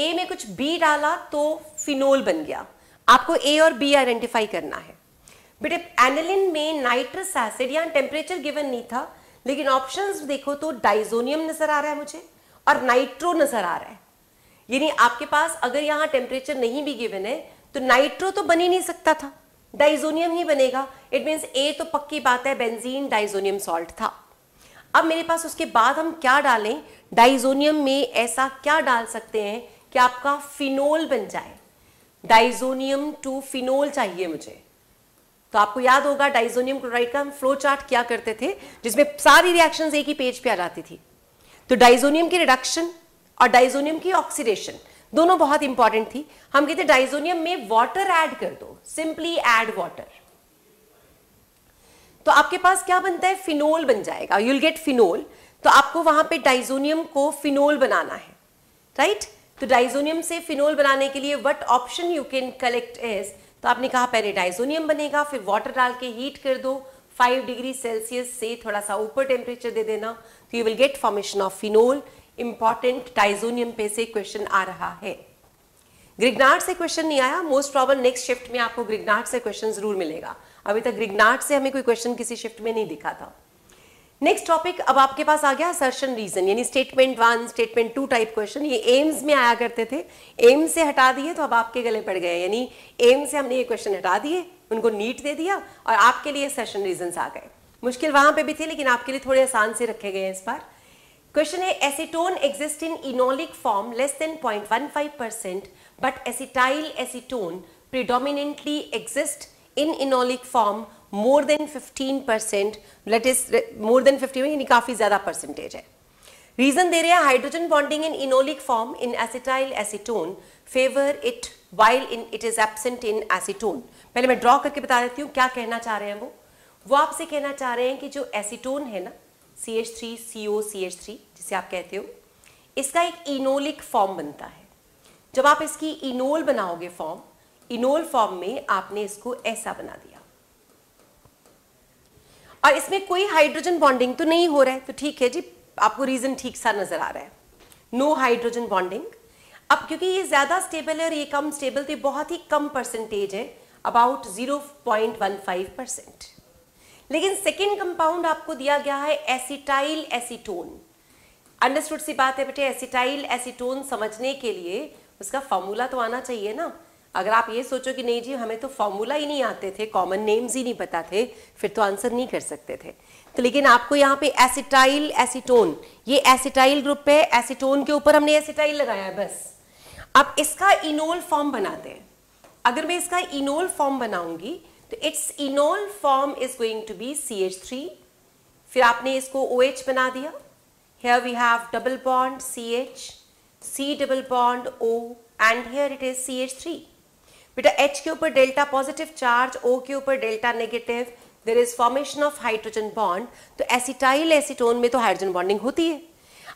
S1: ए में कुछ बी डाला तो फिनोल बन गया आपको ए और बी आइडेंटिफाई करना है बेटे एनिलिन में नाइट्रस एसिड या टेम्परेचर गिवन नहीं था लेकिन ऑप्शंस देखो तो डाइजोनियम नजर आ रहा है मुझे और नाइट्रो नजर आ रहा है यानी आपके पास अगर यहाँ टेम्परेचर नहीं भी गिवन है तो नाइट्रो तो बन ही नहीं सकता था डाइजोनियम ही बनेगा इट मीन्स ए तो पक्की बात है बेंजीन डाइजोनियम सॉल्ट था अब मेरे पास उसके बाद हम क्या डालें डाइजोनियम में ऐसा क्या डाल सकते हैं कि आपका फिनोल बन जाए डाइजोनियम टू फिनोल चाहिए मुझे तो आपको याद होगा डाइजोनियम क्लोराइड का हम फ्लो चार्ट क्या करते थे जिसमें सारी रिएक्शन एक ही पेज पर आ जाती थी तो डाइजोनियम की रिडक्शन और डाइजोनियम की ऑक्सीडेशन दोनों बहुत इंपॉर्टेंट थी हम कहते डाइजोनियम में वाटर ऐड कर दो सिंपली ऐड वाटर तो आपके पास क्या बनता है फिनोल बन जाएगा यूल गेट फिनोल तो आपको वहां पे डाइजोनियम को फिनोल बनाना है राइट तो डाइजोनियम से फिनोल बनाने के लिए what option you can collect is तो आपने कहा पहले डाइजोनियम बनेगा फिर वाटर डाल के हीट कर दो 5 डिग्री सेल्सियस से थोड़ा सा ऊपर टेम्परेचर दे देना तो you will get formation of phenol important diazonium पे से क्वेश्चन आ रहा है ग्रिगनार्ड से क्वेश्चन नहीं आया मोस्ट प्रॉब्लम नेक्स्ट शिफ्ट में आपको ग्रिगनार्ड से क्वेश्चन जरूर मिलेगा अभी तक रिग्नाट से हमें कोई क्वेश्चन किसी शिफ्ट में नहीं दिखा था नेक्स्ट टॉपिक अब आपके पास आ गया सर्शन रीजन यानी statement one statement two type question ये एम्स में आया करते थे एम्स से हटा दिए तो अब आपके गले पड़ गए यानी एम्स से हमने ये क्वेश्चन हटा दिए उनको नीट दे दिया और आपके लिए सर्शन रीजन आ गए मुश्किल वहां पे भी थे लेकिन आपके लिए थोड़े आसान से रखे गए हैं इस बार क्वेश्चन है acetone exist in enolic form less than point percent but acetyl acetone predominantly exist in enolic form more than 15 percent let is more than 50 यानी काफी ज्यादा परसेंटेज है रीजन दे रहे हैं hydrogen bonding in enolic form in acetyl acetone favour it while in it is absent in acetone पहले मैं draw करके बता देती हूँ क्या कहना चाह रहे हैं वो वो आपसे कहना चाह रहे हैं कि जो एसिटोन है ना C H three C O C H three जिसे आप कहते हो इसका एक इनोलिक फॉर्म बनता है जब आप इसकी इनोल बनाओगे फॉर्म इनोल फॉर्म में आपने इसको ऐसा बना दिया और इसमें कोई हाइड्रोजन बॉन्डिंग तो नहीं हो रहा है तो ठीक है जी आपको रीजन ठीक सा नजर आ रहा है नो हाइड्रोजन बॉन्डिंग अब क्योंकि ये ज्यादा स्टेबल है और ये कम स्टेबल तो बहुत ही कम परसेंटेज है अबाउट 0.15 परसेंट लेकिन सेकेंड कंपाउंड आपको दिया गया है एसिटाइल एसीटोन अंडरस्टूड सी बात है बेटे एसिटाइल एसीटोन समझने के लिए उसका फॉर्मूला तो आना चाहिए ना अगर आप ये सोचो कि नहीं जी हमें तो फॉर्मूला ही नहीं आते थे कॉमन नेम्स ही नहीं पता थे फिर तो आंसर नहीं कर सकते थे तो लेकिन आपको यहाँ पे एसिटाइल एसिटोन ये एसिटाइल ग्रुप है एसिटोन के ऊपर हमने एसिटाइल लगाया है बस अब इसका इनोल फॉर्म बनाते हैं अगर मैं इसका इनोल फॉर्म बनाऊंगी तो it's enol form is going to be C H three फिर आपने इसको ओ OH बना दिया here we have double bond C H C double bond O and here it is C H three बेटा H के ऊपर delta positive charge O के ऊपर delta negative there is formation of hydrogen bond तो acetyl acetone में तो hydrogen bonding होती है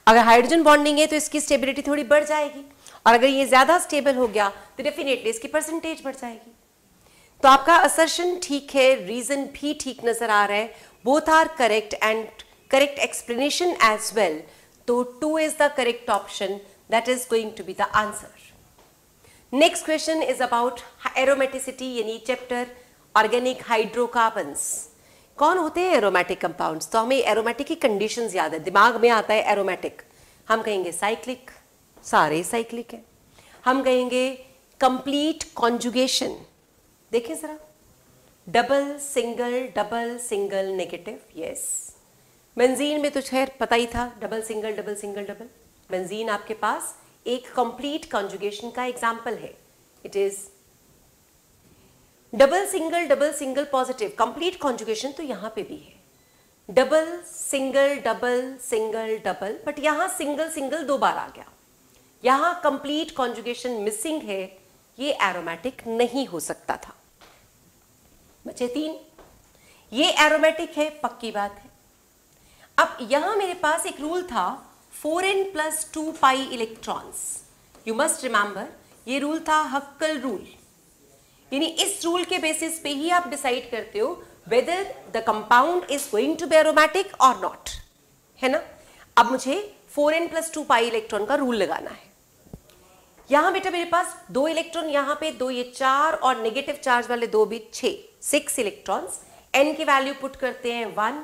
S1: अगर हाइड्रोजन बॉन्डिंग है तो इसकी स्टेबिलिटी थोड़ी बढ़ जाएगी और अगर ये ज्यादा स्टेबल हो गया तो डेफिनेटली इसकी परसेंटेज बढ़ जाएगी तो आपका असर्शन ठीक है रीजन भी ठीक नजर आ रहा है both are correct and correct explanation as well तो two is the correct option that is going to be the answer next question is about aromaticity यानी चैप्टर ऑर्गेनिक हाइड्रोकार्बन्स कौन होते हैं एरोमेटिक कंपाउंड्स तो हमें एरोमेटिक की conditions याद है दिमाग में आता है एरोमेटिक हम कहेंगे साइक्लिक सारे साइक्लिक है हम कहेंगे कंप्लीट कॉन्जुगेशन देखें ज़रा double single double single negative yes benzene में तो खैर पता ही था double single double single double benzene आपके पास एक कंप्लीट कॉन्जुगेशन का एग्जाम्पल है it is double single double single positive complete conjugation तो यहां पे भी है double single double single double but यहां सिंगल सिंगल दो बार आ गया यहां कंप्लीट कॉन्जुगेशन मिसिंग है ये एरोमेटिक नहीं हो सकता था बचे तीन ये एरोमेटिक है पक्की बात है अब यहां मेरे पास एक रूल था 4n plus 2 pi electrons. You must remember, ये रूल था हक्कल रूल यानी इस रूल के बेसिस पे ही आप डिसाइड करते हो whether the compound is going to be aromatic और नॉट है ना अब मुझे 4n plus 2 pi electron का रूल लगाना है यहां बेटा मेरे पास दो इलेक्ट्रॉन यहां पे दो ये चार और नेगेटिव चार्ज वाले दो भी छे सिक्स इलेक्ट्रॉन्स एन की वैल्यू पुट करते हैं one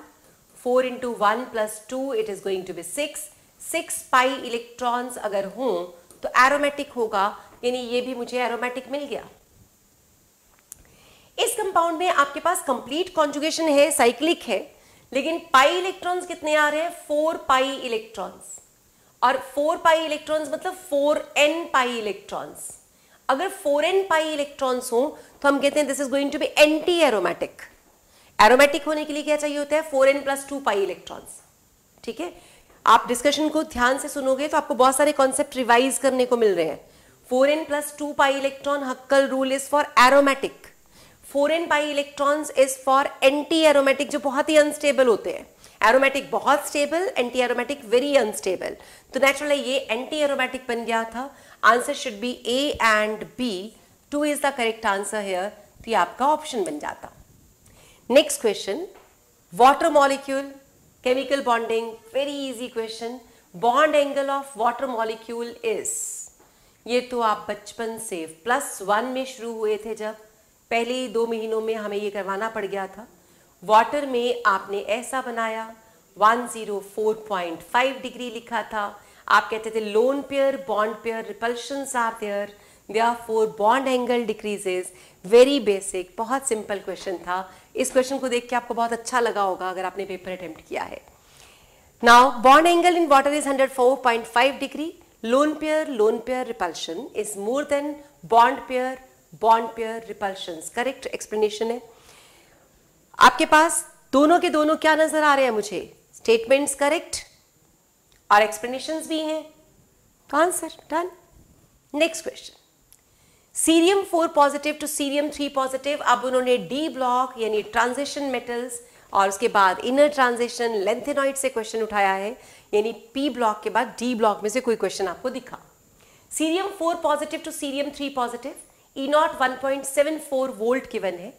S1: four into one plus two it is going to be six six pi electrons अगर हो तो एरोमेटिक होगा यानी ये भी मुझे एरोमेटिक मिल गया इस कंपाउंड में आपके पास कंप्लीट कॉन्जुगेशन है साइक्लिक है लेकिन पाई इलेक्ट्रॉन्स कितने आ रहे हैं फोर पाई इलेक्ट्रॉन्स और फोर पाई इलेक्ट्रॉन्स मतलब फोर एन पाई इलेक्ट्रॉन्स अगर फोर एन पाई इलेक्ट्रॉन्स हो तो हम कहते हैं this is going to be anti aromatic aromatic होने के लिए क्या चाहिए होता है four N plus two pi electrons ठीक है आप डिस्कशन को ध्यान से सुनोगे तो आपको बहुत सारे कॉन्सेप्ट रिवाइज करने को मिल रहे हैं four N plus two pi electron Huckel rule is for aromatic four N pi electron is for anti aromatic जो बहुत ही अनस्टेबल होते हैं एरोमेटिक बहुत stable anti aromatic very unstable तो नेचुरली ये एंटी एरोमेटिक बन गया था answer should be A and B two is the correct answer here तो ये आपका ऑप्शन बन जाता next question water molecule chemical bonding very easy question bond angle of water molecule is ये तो आप बचपन से प्लस वन में शुरू हुए थे जब पहले ही दो महीनों में हमें ये करवाना पड़ गया था वाटर में आपने ऐसा बनाया 104.5 डिग्री लिखा था आप कहते थे lone pair bond pair repulsion are there therefore bond angle decreases very basic बहुत simple question था इस question को देख के आपको बहुत अच्छा लगा होगा अगर आपने paper attempt किया है Now, bond angle in water is 104.5 degree. Lone pair, lone pair repulsion is more than bond pair, bond pair repulsions. Correct explanation है आपके पास दोनों के दोनों क्या नजर आ रहे हैं मुझे statements correct और explanations भी हैं answer done next question cerium four positive to cerium three positive अब उन्होंने डी ब्लॉक यानी ट्रांजिशन मेटल्स और उसके बाद इनर ट्रांजिशन लेंथेनॉइड से क्वेश्चन उठाया है यानी पी ब्लॉक के बाद डी ब्लॉक में से कोई क्वेश्चन आपको दिखा cerium four positive to cerium three positive E naught one point seven four volt given है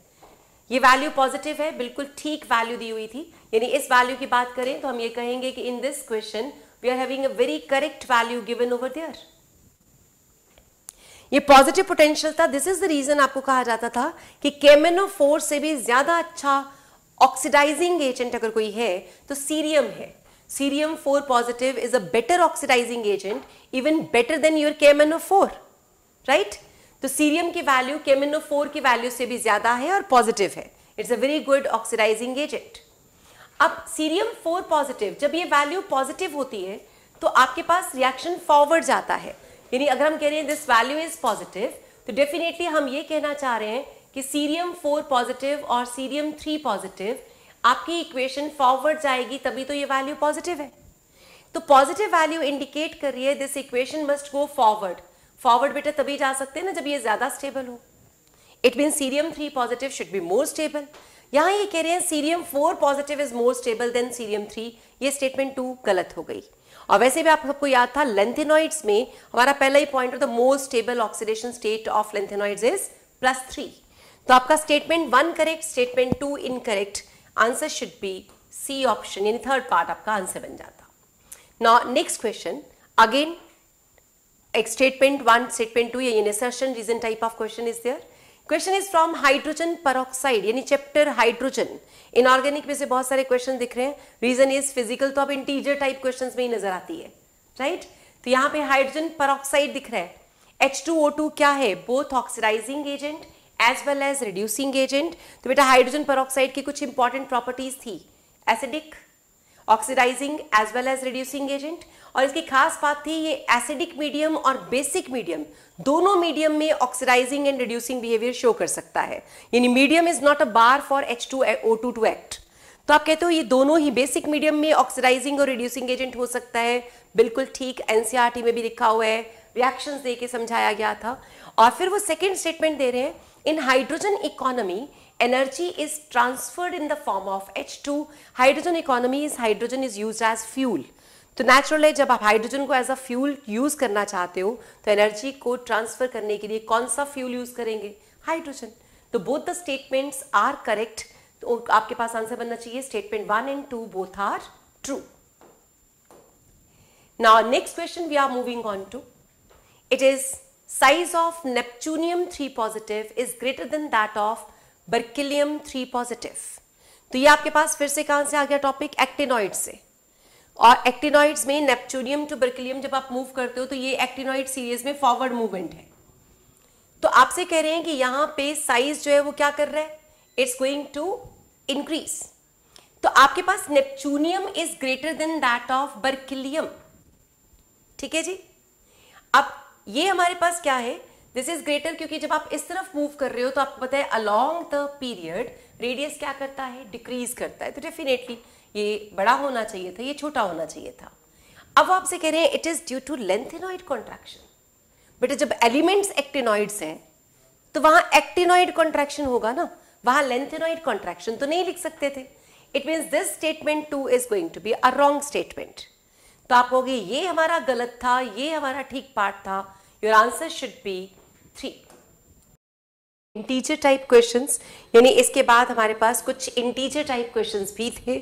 S1: ये वैल्यू पॉजिटिव है बिल्कुल ठीक वैल्यू दी हुई थी यानी इस वैल्यू की बात करें तो हम ये कहेंगे कि in this question we are having a very correct value given over there ये पॉजिटिव पोटेंशियल था दिस इज द रीजन आपको कहा जाता था कि केमेनो फोर से भी ज्यादा अच्छा ऑक्सीडाइजिंग एजेंट अगर कोई है तो सीरियम है cerium four positive is a better oxidising agent even better than your four right तो सीरियम की वैल्यू केमेनो फोर की वैल्यू से भी ज्यादा है और पॉजिटिव है it's a very good oxidising agent अब सीरियम फोर पॉजिटिव जब ये वैल्यू पॉजिटिव होती है तो आपके पास रिएक्शन फॉरवर्ड जाता है यानी अगर हम कह रहे हैं दिस वैल्यू इज पॉजिटिव तो डेफिनेटली हम ये कहना चाह रहे हैं कि सीरियम फोर पॉजिटिव और सीरियम थ्री पॉजिटिव आपकी इक्वेशन फॉरवर्ड जाएगी तभी तो ये वैल्यू पॉजिटिव है तो पॉजिटिव वैल्यू इंडिकेट कर रही है this equation must go forward forward बेटा तभी जा सकते हैं ना जब ये ज्यादा स्टेबल हो it mean cerium three positive should be more stable यहां ये कह रहे हैं cerium four positive is more stable than cerium three ये स्टेटमेंट टू गलत हो गई और वैसे भी आप सबको याद था लेंथेनॉइड्स में हमारा पहला ही point the most stable oxidation state of lanthanoids is plus three तो आपका statement one correct statement two incorrect answer should be C option यानी थर्ड पार्ट आपका आंसर बन जाता नॉ नेक्स्ट क्वेश्चन अगेन एक स्टेटमेंट वन स्टेटमेंट टू ये reason type of question is there question is from hydrogen peroxide यानी chapter hydrogen inorganic में से बहुत सारे क्वेश्चन दिख रहे हैं रीजन इज फिजिकल तो अब इंटीजर टाइप क्वेश्चन में ही नजर आती है राइट right? तो यहां पे हाइड्रोजन परोक्साइड दिख रहा है H2O2 क्या है both oxidising agent as well as reducing agent तो बेटा हाइड्रोजन परोक्साइड की कुछ इंपॉर्टेंट प्रॉपर्टीज थी acidic oxidising as well as reducing agent और इसकी खास बात थी ये एसिडिक मीडियम और बेसिक मीडियम दोनों मीडियम में oxidising and reducing behaviour show कर सकता है यानी medium is not a bar for H two O two to act तो आप कहते हो ये दोनों ही बेसिक मीडियम में ऑक्सीडाइजिंग और रिड्यूसिंग एजेंट हो सकता है बिल्कुल ठीक एनसीआरटी e में भी लिखा हुआ है रिएक्शन दे समझाया गया था और फिर वो सेकेंड स्टेटमेंट दे रहे हैं in hydrogen economy energy is transferred in the form of H2. Hydrogen economy is hydrogen is used as fuel. तो नेचुरल है जब आप हाइड्रोजन को एज अ फ्यूल यूज करना चाहते हो तो एनर्जी को ट्रांसफर करने के लिए कौन सा फ्यूल यूज करेंगे हाइड्रोजन तो both the statements are correct तो आपके पास आंसर बनना चाहिए statement one and two both are true now next question we are moving on to it is size of neptunium three positive is greater than that of berkelium three positive तो ये आपके पास फिर से कहां से आ गया टॉपिक एक्टिनॉइड से और एक्टिनॉइड्स में नेपच्यूनियम टू बर्किलियम जब आप मूव करते हो तो ये एक्टिनॉइड सीरीज में फॉरवर्ड मूवमेंट है तो आपसे कह रहे हैं कि यहां पे साइज जो है वो क्या कर रहा है इट्स गोइंग टू इंक्रीज तो आपके पास neptunium is greater than that of berkelium ठीक है जी अब ये हमारे पास क्या है दिस इज ग्रेटर क्योंकि जब आप इस तरफ मूव कर रहे हो तो आपको पता है अलॉन्ग द पीरियड रेडियस क्या करता है डिक्रीज करता है तो डेफिनेटली ये बड़ा होना चाहिए था ये छोटा होना चाहिए था अब आपसे कह रहे हैं it is due to lanthanoid contraction बेटा जब एलिमेंट्स एक्टेनॉइड्स हैं तो वहां एक्टेनॉइड कॉन्ट्रैक्शन होगा ना वहां लेंथेनॉइड कॉन्ट्रैक्शन तो नहीं लिख सकते थे it means this statement two is going to be a wrong statement तो आप कहोगे ये हमारा गलत था ये हमारा ठीक पार्ट था your answer should be three integer type questions यानी इसके बाद हमारे पास कुछ इंटीजर टाइप क्वेश्चंस भी थे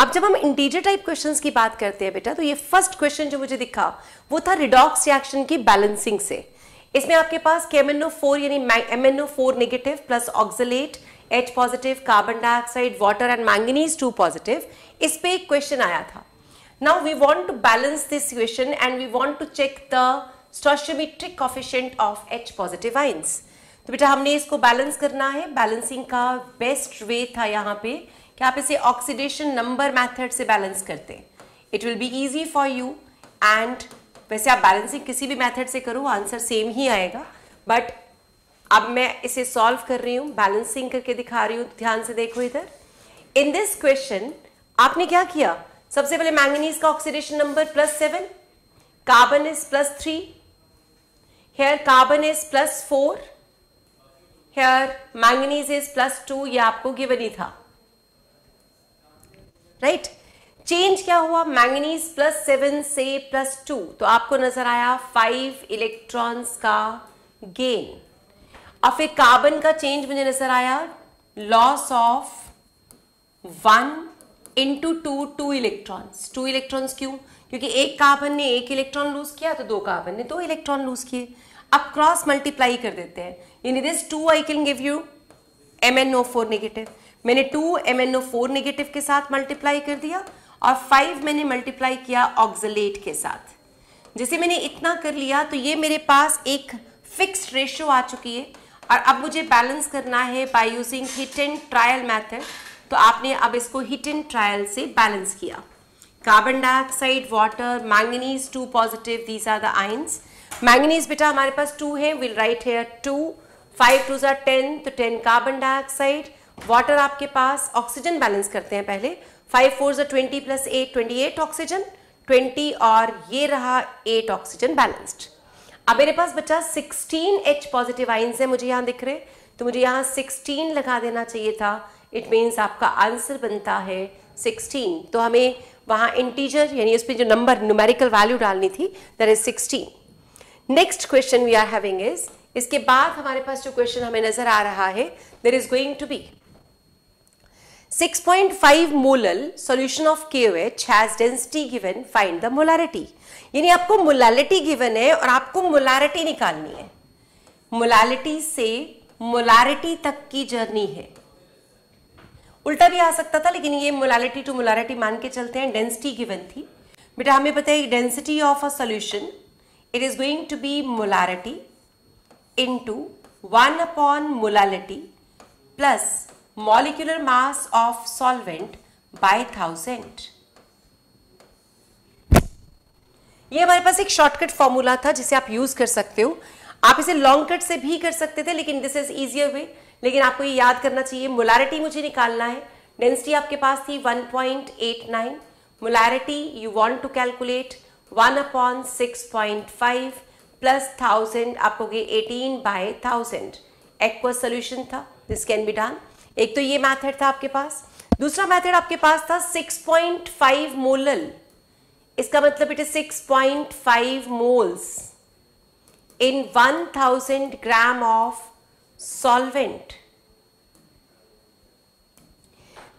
S1: अब जब हम इंटीजर टाइप क्वेश्चंस की बात करते हैं बेटा तो ये फर्स्ट क्वेश्चन जो मुझे दिखा वो था रिडॉक्स रिएक्शन की बैलेंसिंग से इसमें आपके पास के यानी M N O four negative plus oxalate H positive carbon dioxide water and manganese two positive इस पर एक क्वेश्चन आया था now we want to balance this question and we want to check the stoichiometric coefficient of H positive ions तो बेटा हमने इसको balance करना है बैलेंसिंग का बेस्ट वे था यहाँ पे कि आप इसे ऑक्सीडेशन नंबर मैथड से बैलेंस करते हैं it will be easy for you and वैसे आप बैलेंसिंग किसी भी मैथड से करो आंसर सेम ही आएगा बट अब मैं इसे सॉल्व कर रही हूँ बैलेंसिंग करके दिखा रही हूँ ध्यान से देखो इधर इन दिस क्वेश्चन आपने क्या किया सबसे पहले मैंगनीज का oxidation number plus seven carbon is plus three here carbon is plus four here manganese is plus two ये आपको गिवन ही था राइट right? चेंज क्या हुआ मैंगनीज प्लस सेवन से प्लस टू तो आपको नजर आया फाइव इलेक्ट्रॉन्स का गेन और फिर कार्बन का चेंज मुझे नजर आया loss of one into two two electrons two electrons क्यों क्योंकि एक कार्बन ने एक इलेक्ट्रॉन लूज किया तो दो कार्बन ने दो इलेक्ट्रॉन लूज किए अब क्रॉस मल्टीप्लाई कर देते हैं यानी this two I can give you M N O four negative मैंने two M N O four negative के साथ मल्टीप्लाई कर दिया और फाइव मैंने मल्टीप्लाई किया ऑक्जलेट के साथ जैसे मैंने इतना कर लिया तो ये मेरे पास एक फिक्स रेशियो आ चुकी है और अब मुझे बैलेंस करना है by using hit and trial method तो आपने अब इसको हिट एंड ट्रायल से बैलेंस किया carbon dioxide water manganese two positive these are the ions manganese बेटा हमारे पास टू है will write here two five two जर टेन तो टेन कार्बन डाइऑक्साइड वाटर आपके पास ऑक्सीजन बैलेंस करते हैं पहले फाइव फोर जर twenty plus eight twenty eight oxygen twenty और ये रहा एट ऑक्सीजन बैलेंस्ड अब मेरे पास बच्चा सिक्सटीन एच पॉजिटिव आइंस है मुझे यहाँ दिख रहे तो मुझे यहाँ सिक्सटीन लगा देना चाहिए था इट मीन्स आपका आंसर बनता है सिक्सटीन तो हमें वहाँ इंटीजर यानी उस पर जो नंबर न्यूमेरिकल वैल्यू डालनी थी there is sixteen next question we are having is इसके बाद हमारे पास जो क्वेश्चन हमें नजर आ रहा है there is going to be 6.5 point five molal solution of KOH has density given find the molarity यानी आपको मोलालिटी गिवन है और आपको मोलारिटी निकालनी है मोलालिटी से मोलारिटी तक की जर्नी है उल्टा भी आ सकता था लेकिन ये मोलालिटी टू मोलारिटी मान के चलते हैं डेंसिटी गिवन थी बेटा हमें पता है density of a solution it is going to be molarity into 1 upon molality plus molecular mass of solvent by 1000 ये हमारे पास एक शॉर्टकट फॉर्मूला था जिसे आप यूज कर सकते हो आप इसे लॉन्ग कट से भी कर सकते थे लेकिन दिस इज इजियर वे लेकिन आपको ये याद करना चाहिए मोलारिटी मुझे निकालना है डेंसिटी आपके पास थी 1.89 point you want to calculate one upon six point five plus thousand आपको eighteen by thousand aqua solution था दिस कैन बी डन एक तो ये मैथड था आपके पास दूसरा मैथड आपके पास था सिक्स फाइव मोलल इसका मतलब six point five moles in one thousand gram of solvent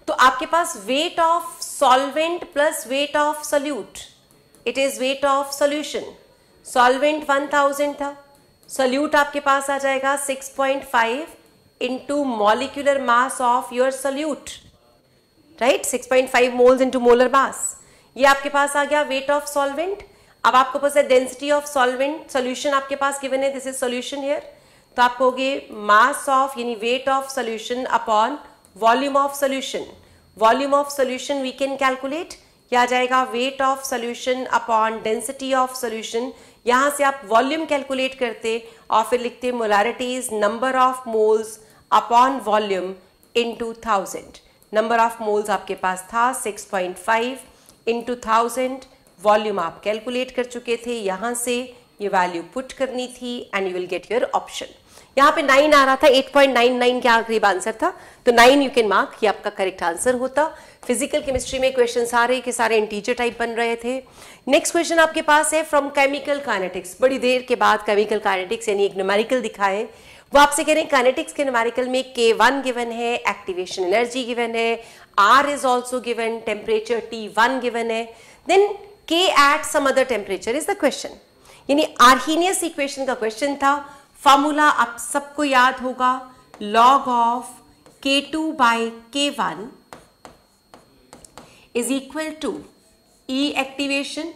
S1: तो आपके पास weight of solvent plus weight of solute it is weight of solution solvent 1000 था सॉल्यूट आपके पास आ जाएगा 6.5 point five into molecular mass of your solute right 6.5 point five moles into molar mass ये आपके पास आ गया वेट ऑफ सॉल्वेंट अब आपको पता है डेंसिटी ऑफ सॉल्वेंट सॉल्यूशन आपके पास गिवन है दिस इज सॉल्यूशन हेयर तो आप कहोगे मास ऑफ यानी weight of solution upon volume of solution volume of solution we can calculate क्या आ जाएगा weight of solution upon density of solution यहाँ से आप वॉल्यूम कैलकुलेट करते और फिर लिखते molarity's number of moles upon volume into thousand number of moles आपके पास था six point five into thousand volume आप कैलकुलेट कर चुके थे यहाँ से ये वैल्यू पुट करनी थी and you will get your option यहाँ पे नाइन आ रहा था एट पॉइंट नाइन नाइन क्या करीब आंसर था तो नाइन यू कैन मार्क ये आपका करेक्ट आंसर होता फिजिकल केमिस्ट्री में क्वेश्चन सारे के सारे इंटीजर टाइप बन रहे थे नेक्स्ट क्वेश्चन आपके पास है फ्रॉम केमिकल काइनेटिक्स बड़ी देर के बाद केमिकल काइनेटिक्स यानी एक न्यूमेरिकल दिखा है वो आपसे कह रहे हैं काइनेटिक्स के न्यूमेरिकल में के वन गिवन है एक्टिवेशन एनर्जी गिवन है R is also given temperature T one given है then K at some other temperature is the question यानी आर्हीनियस इक्वेशन का क्वेश्चन था फॉर्मूला आप सबको याद होगा log of k2 two by K one is equal to E activation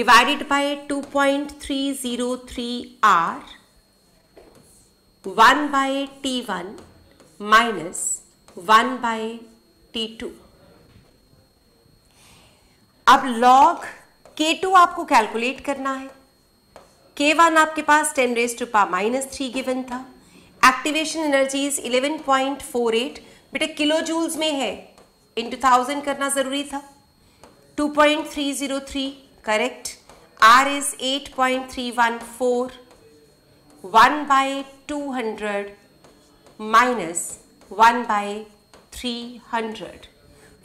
S1: divided by two point three zero three R one by T one minus one by T two अब log k2 आपको calculate करना है K one आपके पास ten raise to power minus three given था activation energies eight बेटे kilo joules में है इंटू थाउजेंड करना ज़रूरी था two point three zero three correct R is eight point four one by two hundred minus one by three hundred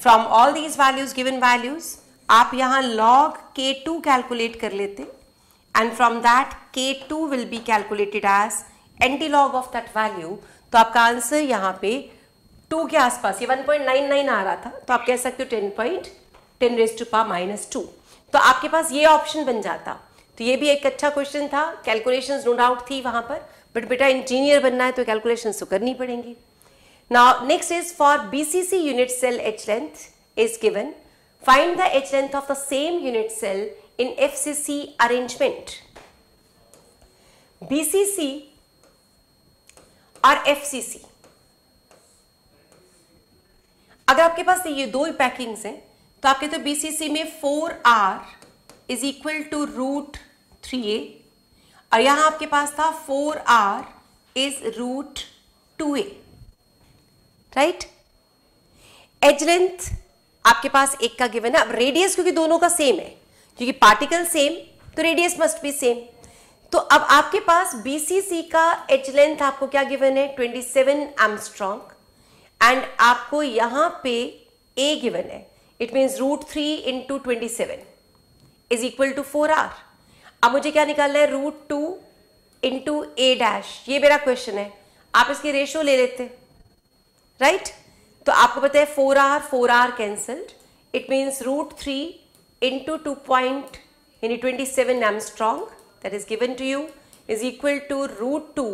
S1: from all these values given values आप यहाँ log के to calculate कर लेते and from that K2 will be calculated as antilog of that value तो आपका answer यहाँ पे 2 के आसपास ये 1.99 आ रहा था तो आप कह सकते हो 10 point ten raise to power minus two तो आपके पास ये ऑप्शन बन जाता तो ये भी एक अच्छा क्वेश्चन था कैलकुलेशन नो डाउट थी वहां पर बट बेटा इंजीनियर बनना है तो कैलकुलेशन तो करनी पड़ेंगी now next is for B C C unit cell edge length is given find the edge length of the same unit cell in FCC arrangement. BCC और FCC अगर आपके पास तो ये दो पैकिंग्स हैं तो आपके तो BCC में 4R R is equal to root three A और यहां आपके पास था 4R R is root two A right edge length आपके पास एक का गिवन है अब रेडियस क्योंकि दोनों का सेम है क्योंकि पार्टिकल सेम तो रेडियस मस्ट बी सेम तो अब आपके पास बीसीसी का एच लेंथ आपको क्या गिवन है 27 सेवन एम स्ट्रॉन्ग एंड आपको यहां पे ए गिवन है it means root three into twenty seven is equal to four R अब मुझे क्या निकालना है root two into A dash ये मेरा क्वेश्चन है आप इसकी रेशियो ले लेते राइट right? तो आपको पता है four R four R cancelled it means root three into 2 point any 27 Armstrong that is given to you is equal to root 2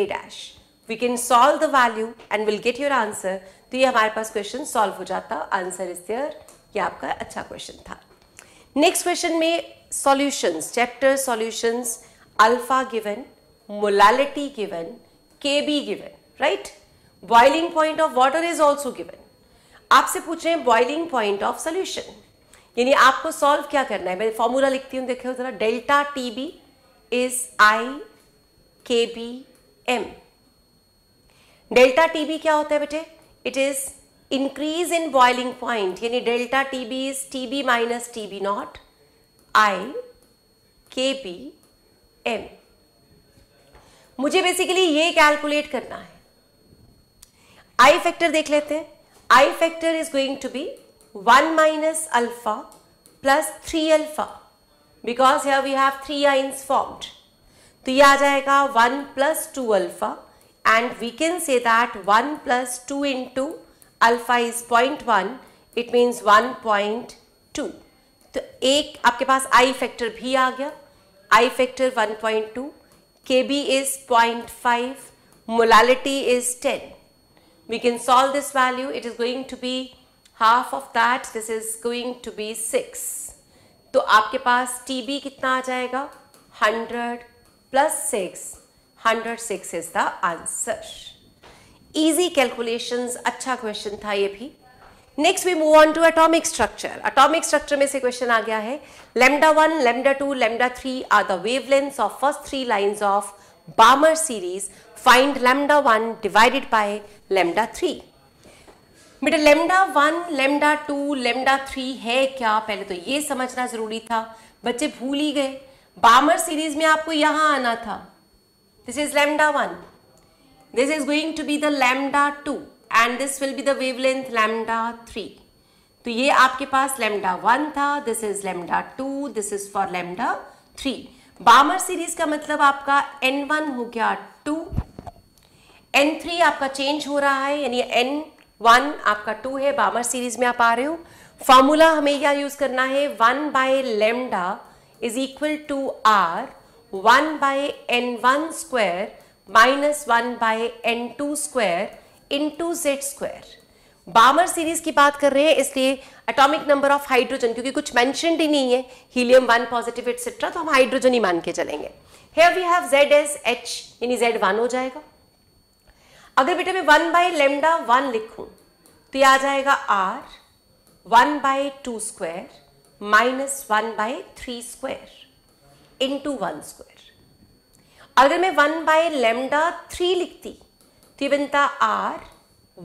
S1: a dash. We can solve the value and we'll get your answer. तो ये हमारे पास question solve हो जाता answer is there ये आपका अच्छा question था नेक्स्ट क्वेश्चन में solutions chapter solutions alpha given molality given K B given right boiling point of water is also given आपसे पूछ रहे हैं बॉइलिंग पॉइंट ऑफ सोल्यूशन यानी आपको सॉल्व क्या करना है मैं फॉर्मूला लिखती हूँ देखो जरा delta T B is I K B M delta T B क्या होता है बेटे it is increase in boiling point यानी delta T B is T B minus T B not I K B M मुझे basically ये calculate करना है I factor देख लेते हैं I factor is going to be one minus alpha plus three alpha because here we have three ions formed तो ये आ जाएगा one plus two alpha and we can say that one plus two into alpha is point one it means one point two तो एक आपके पास I factor भी आ गया I factor one point two K B is point five molality is ten we can solve this value it is going to be half of that this is going to be six तो आपके पास T B कितना आ जाएगा hundred plus six hundred six is the answer easy calculation अच्छा question था ये भी next we move on to atomic structure atomic structure में से क्वेश्चन आ गया है lambda one lambda two lambda three are the wavelengths of first three lines of Balmer series find lambda one divided by lambda three बेटा lambda one lambda two lambda three है क्या पहले तो ये समझना जरूरी था बच्चे भूल ही गए बामर सीरीज में आपको यहां आना था this is lambda one this is going to be the lambda 2 and this will be the wavelength lambda three तो ये आपके पास लेमडा वन था this is lambda two this is for lambda three Balmer series का मतलब आपका N one हो गया टू एन थ्री आपका चेंज हो रहा है यानी n वन आपका टू है बामर सीरीज में आप आ रहे हो फॉर्मूला हमें क्या यूज करना है one by lambda is equal to R one by N one square minus one by N two square into Z square Balmer series की बात कर रहे हैं इसलिए एटॉमिक नंबर ऑफ हाइड्रोजन क्योंकि कुछ मैंशन ही नहीं है हीलियम वन पॉजिटिव एटसेट्रा तो हम हाइड्रोजन ही मान के चलेंगे here we have Z as H यानी जेड वन हो जाएगा अगर बेटा मैं वन बाई लेमडा वन लिखूं तो यह आ जाएगा R one by two square minus one by three square into one square अगर मैं वन बाय लेमडा थ्री लिखती तो ये बनता R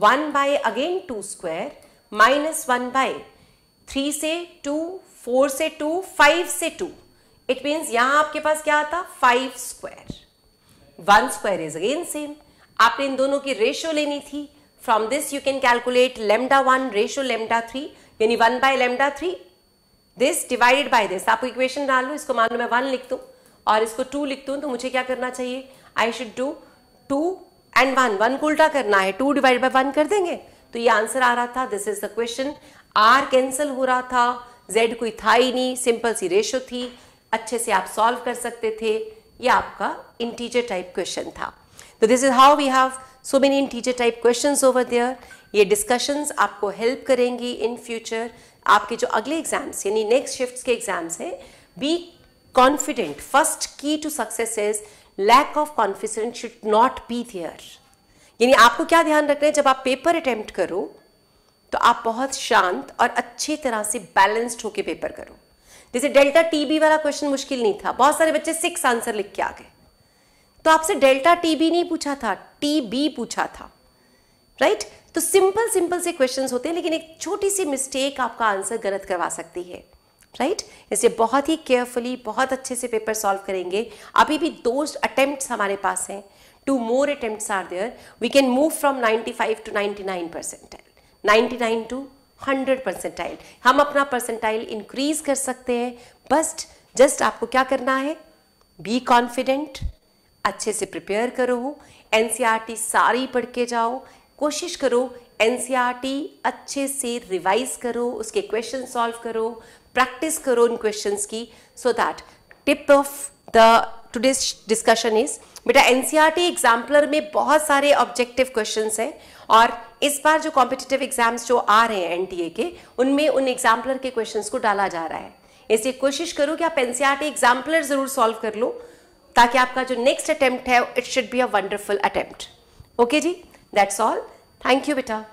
S1: one by again two square minus one by three से टू फोर से टू फाइव से two it means यहां आपके पास क्या आता five square one square is again same आपने इन दोनों की रेशियो लेनी थी from this you can calculate lambda one ratio lambda three यानी one by lambda three this divided by this आप इक्वेशन डाल लो इसको मान लो मैं वन लिख दू और इसको टू लिख दू तो मुझे क्या करना चाहिए I should do two and one one को उल्टा करना है टू डिवाइड बाय वन कर देंगे तो ये आंसर आ रहा था this is the question R cancel हो रहा था जेड कोई था ही नहीं सिंपल सी रेशो थी अच्छे से आप सॉल्व कर सकते थे यह आपका इंटीजर टाइप क्वेश्चन था तो this is how we have so many in teacher type question over there ये डिस्कशंस आपको हेल्प करेंगी इन फ्यूचर आपके जो अगले एग्जाम्स यानी नेक्स्ट शिफ्ट के एग्जाम्स हैं be confident first key to success is lack of confidence should not be there यानी आपको क्या ध्यान रखना है जब आप पेपर अटेम्प्ट करो तो आप बहुत शांत और अच्छी तरह से बैलेंस्ड होकर पेपर करो जैसे डेल्टा टीबी वाला क्वेश्चन मुश्किल नहीं था बहुत सारे बच्चे सिक्स आंसर लिख के आ गए तो आपसे डेल्टा टी बी नहीं पूछा था टी बी पूछा था राइट right? तो सिंपल सिंपल से क्वेश्चंस होते हैं लेकिन एक छोटी सी मिस्टेक आपका आंसर गलत करवा सकती है राइट right? इसे बहुत ही केयरफुली बहुत अच्छे से पेपर सॉल्व करेंगे अभी भी दो अटेम्प्ट हमारे पास हैं two more attempt are there we can move from 95 to 99 percentile 99 to 100 percentile हम अपना परसेंटाइल इंक्रीज कर सकते हैं बस जस्ट आपको क्या करना है बी कॉन्फिडेंट अच्छे से प्रिपेयर करो एन e सारी पढ़ के जाओ कोशिश करो एन e अच्छे से रिवाइज करो उसके क्वेश्चन सॉल्व करो प्रैक्टिस करो उन क्वेश्चन की so that tip of the today discussion is बेटा एन एग्जाम्पलर e में बहुत सारे ऑब्जेक्टिव क्वेश्चन हैं और इस बार जो कॉम्पिटिटिव एग्जाम्स जो आ रहे हैं एन के उनमें उन एग्जाम्पलर के क्वेश्चन को डाला जा रहा है इसलिए कोशिश करो कि आप एन एग्जाम्पलर ज़रूर सॉल्व कर लो ताकि आपका जो नेक्स्ट अटेम्प्ट है it should be a wonderful attempt okay जी दैट्स ऑल थैंक यू बेटा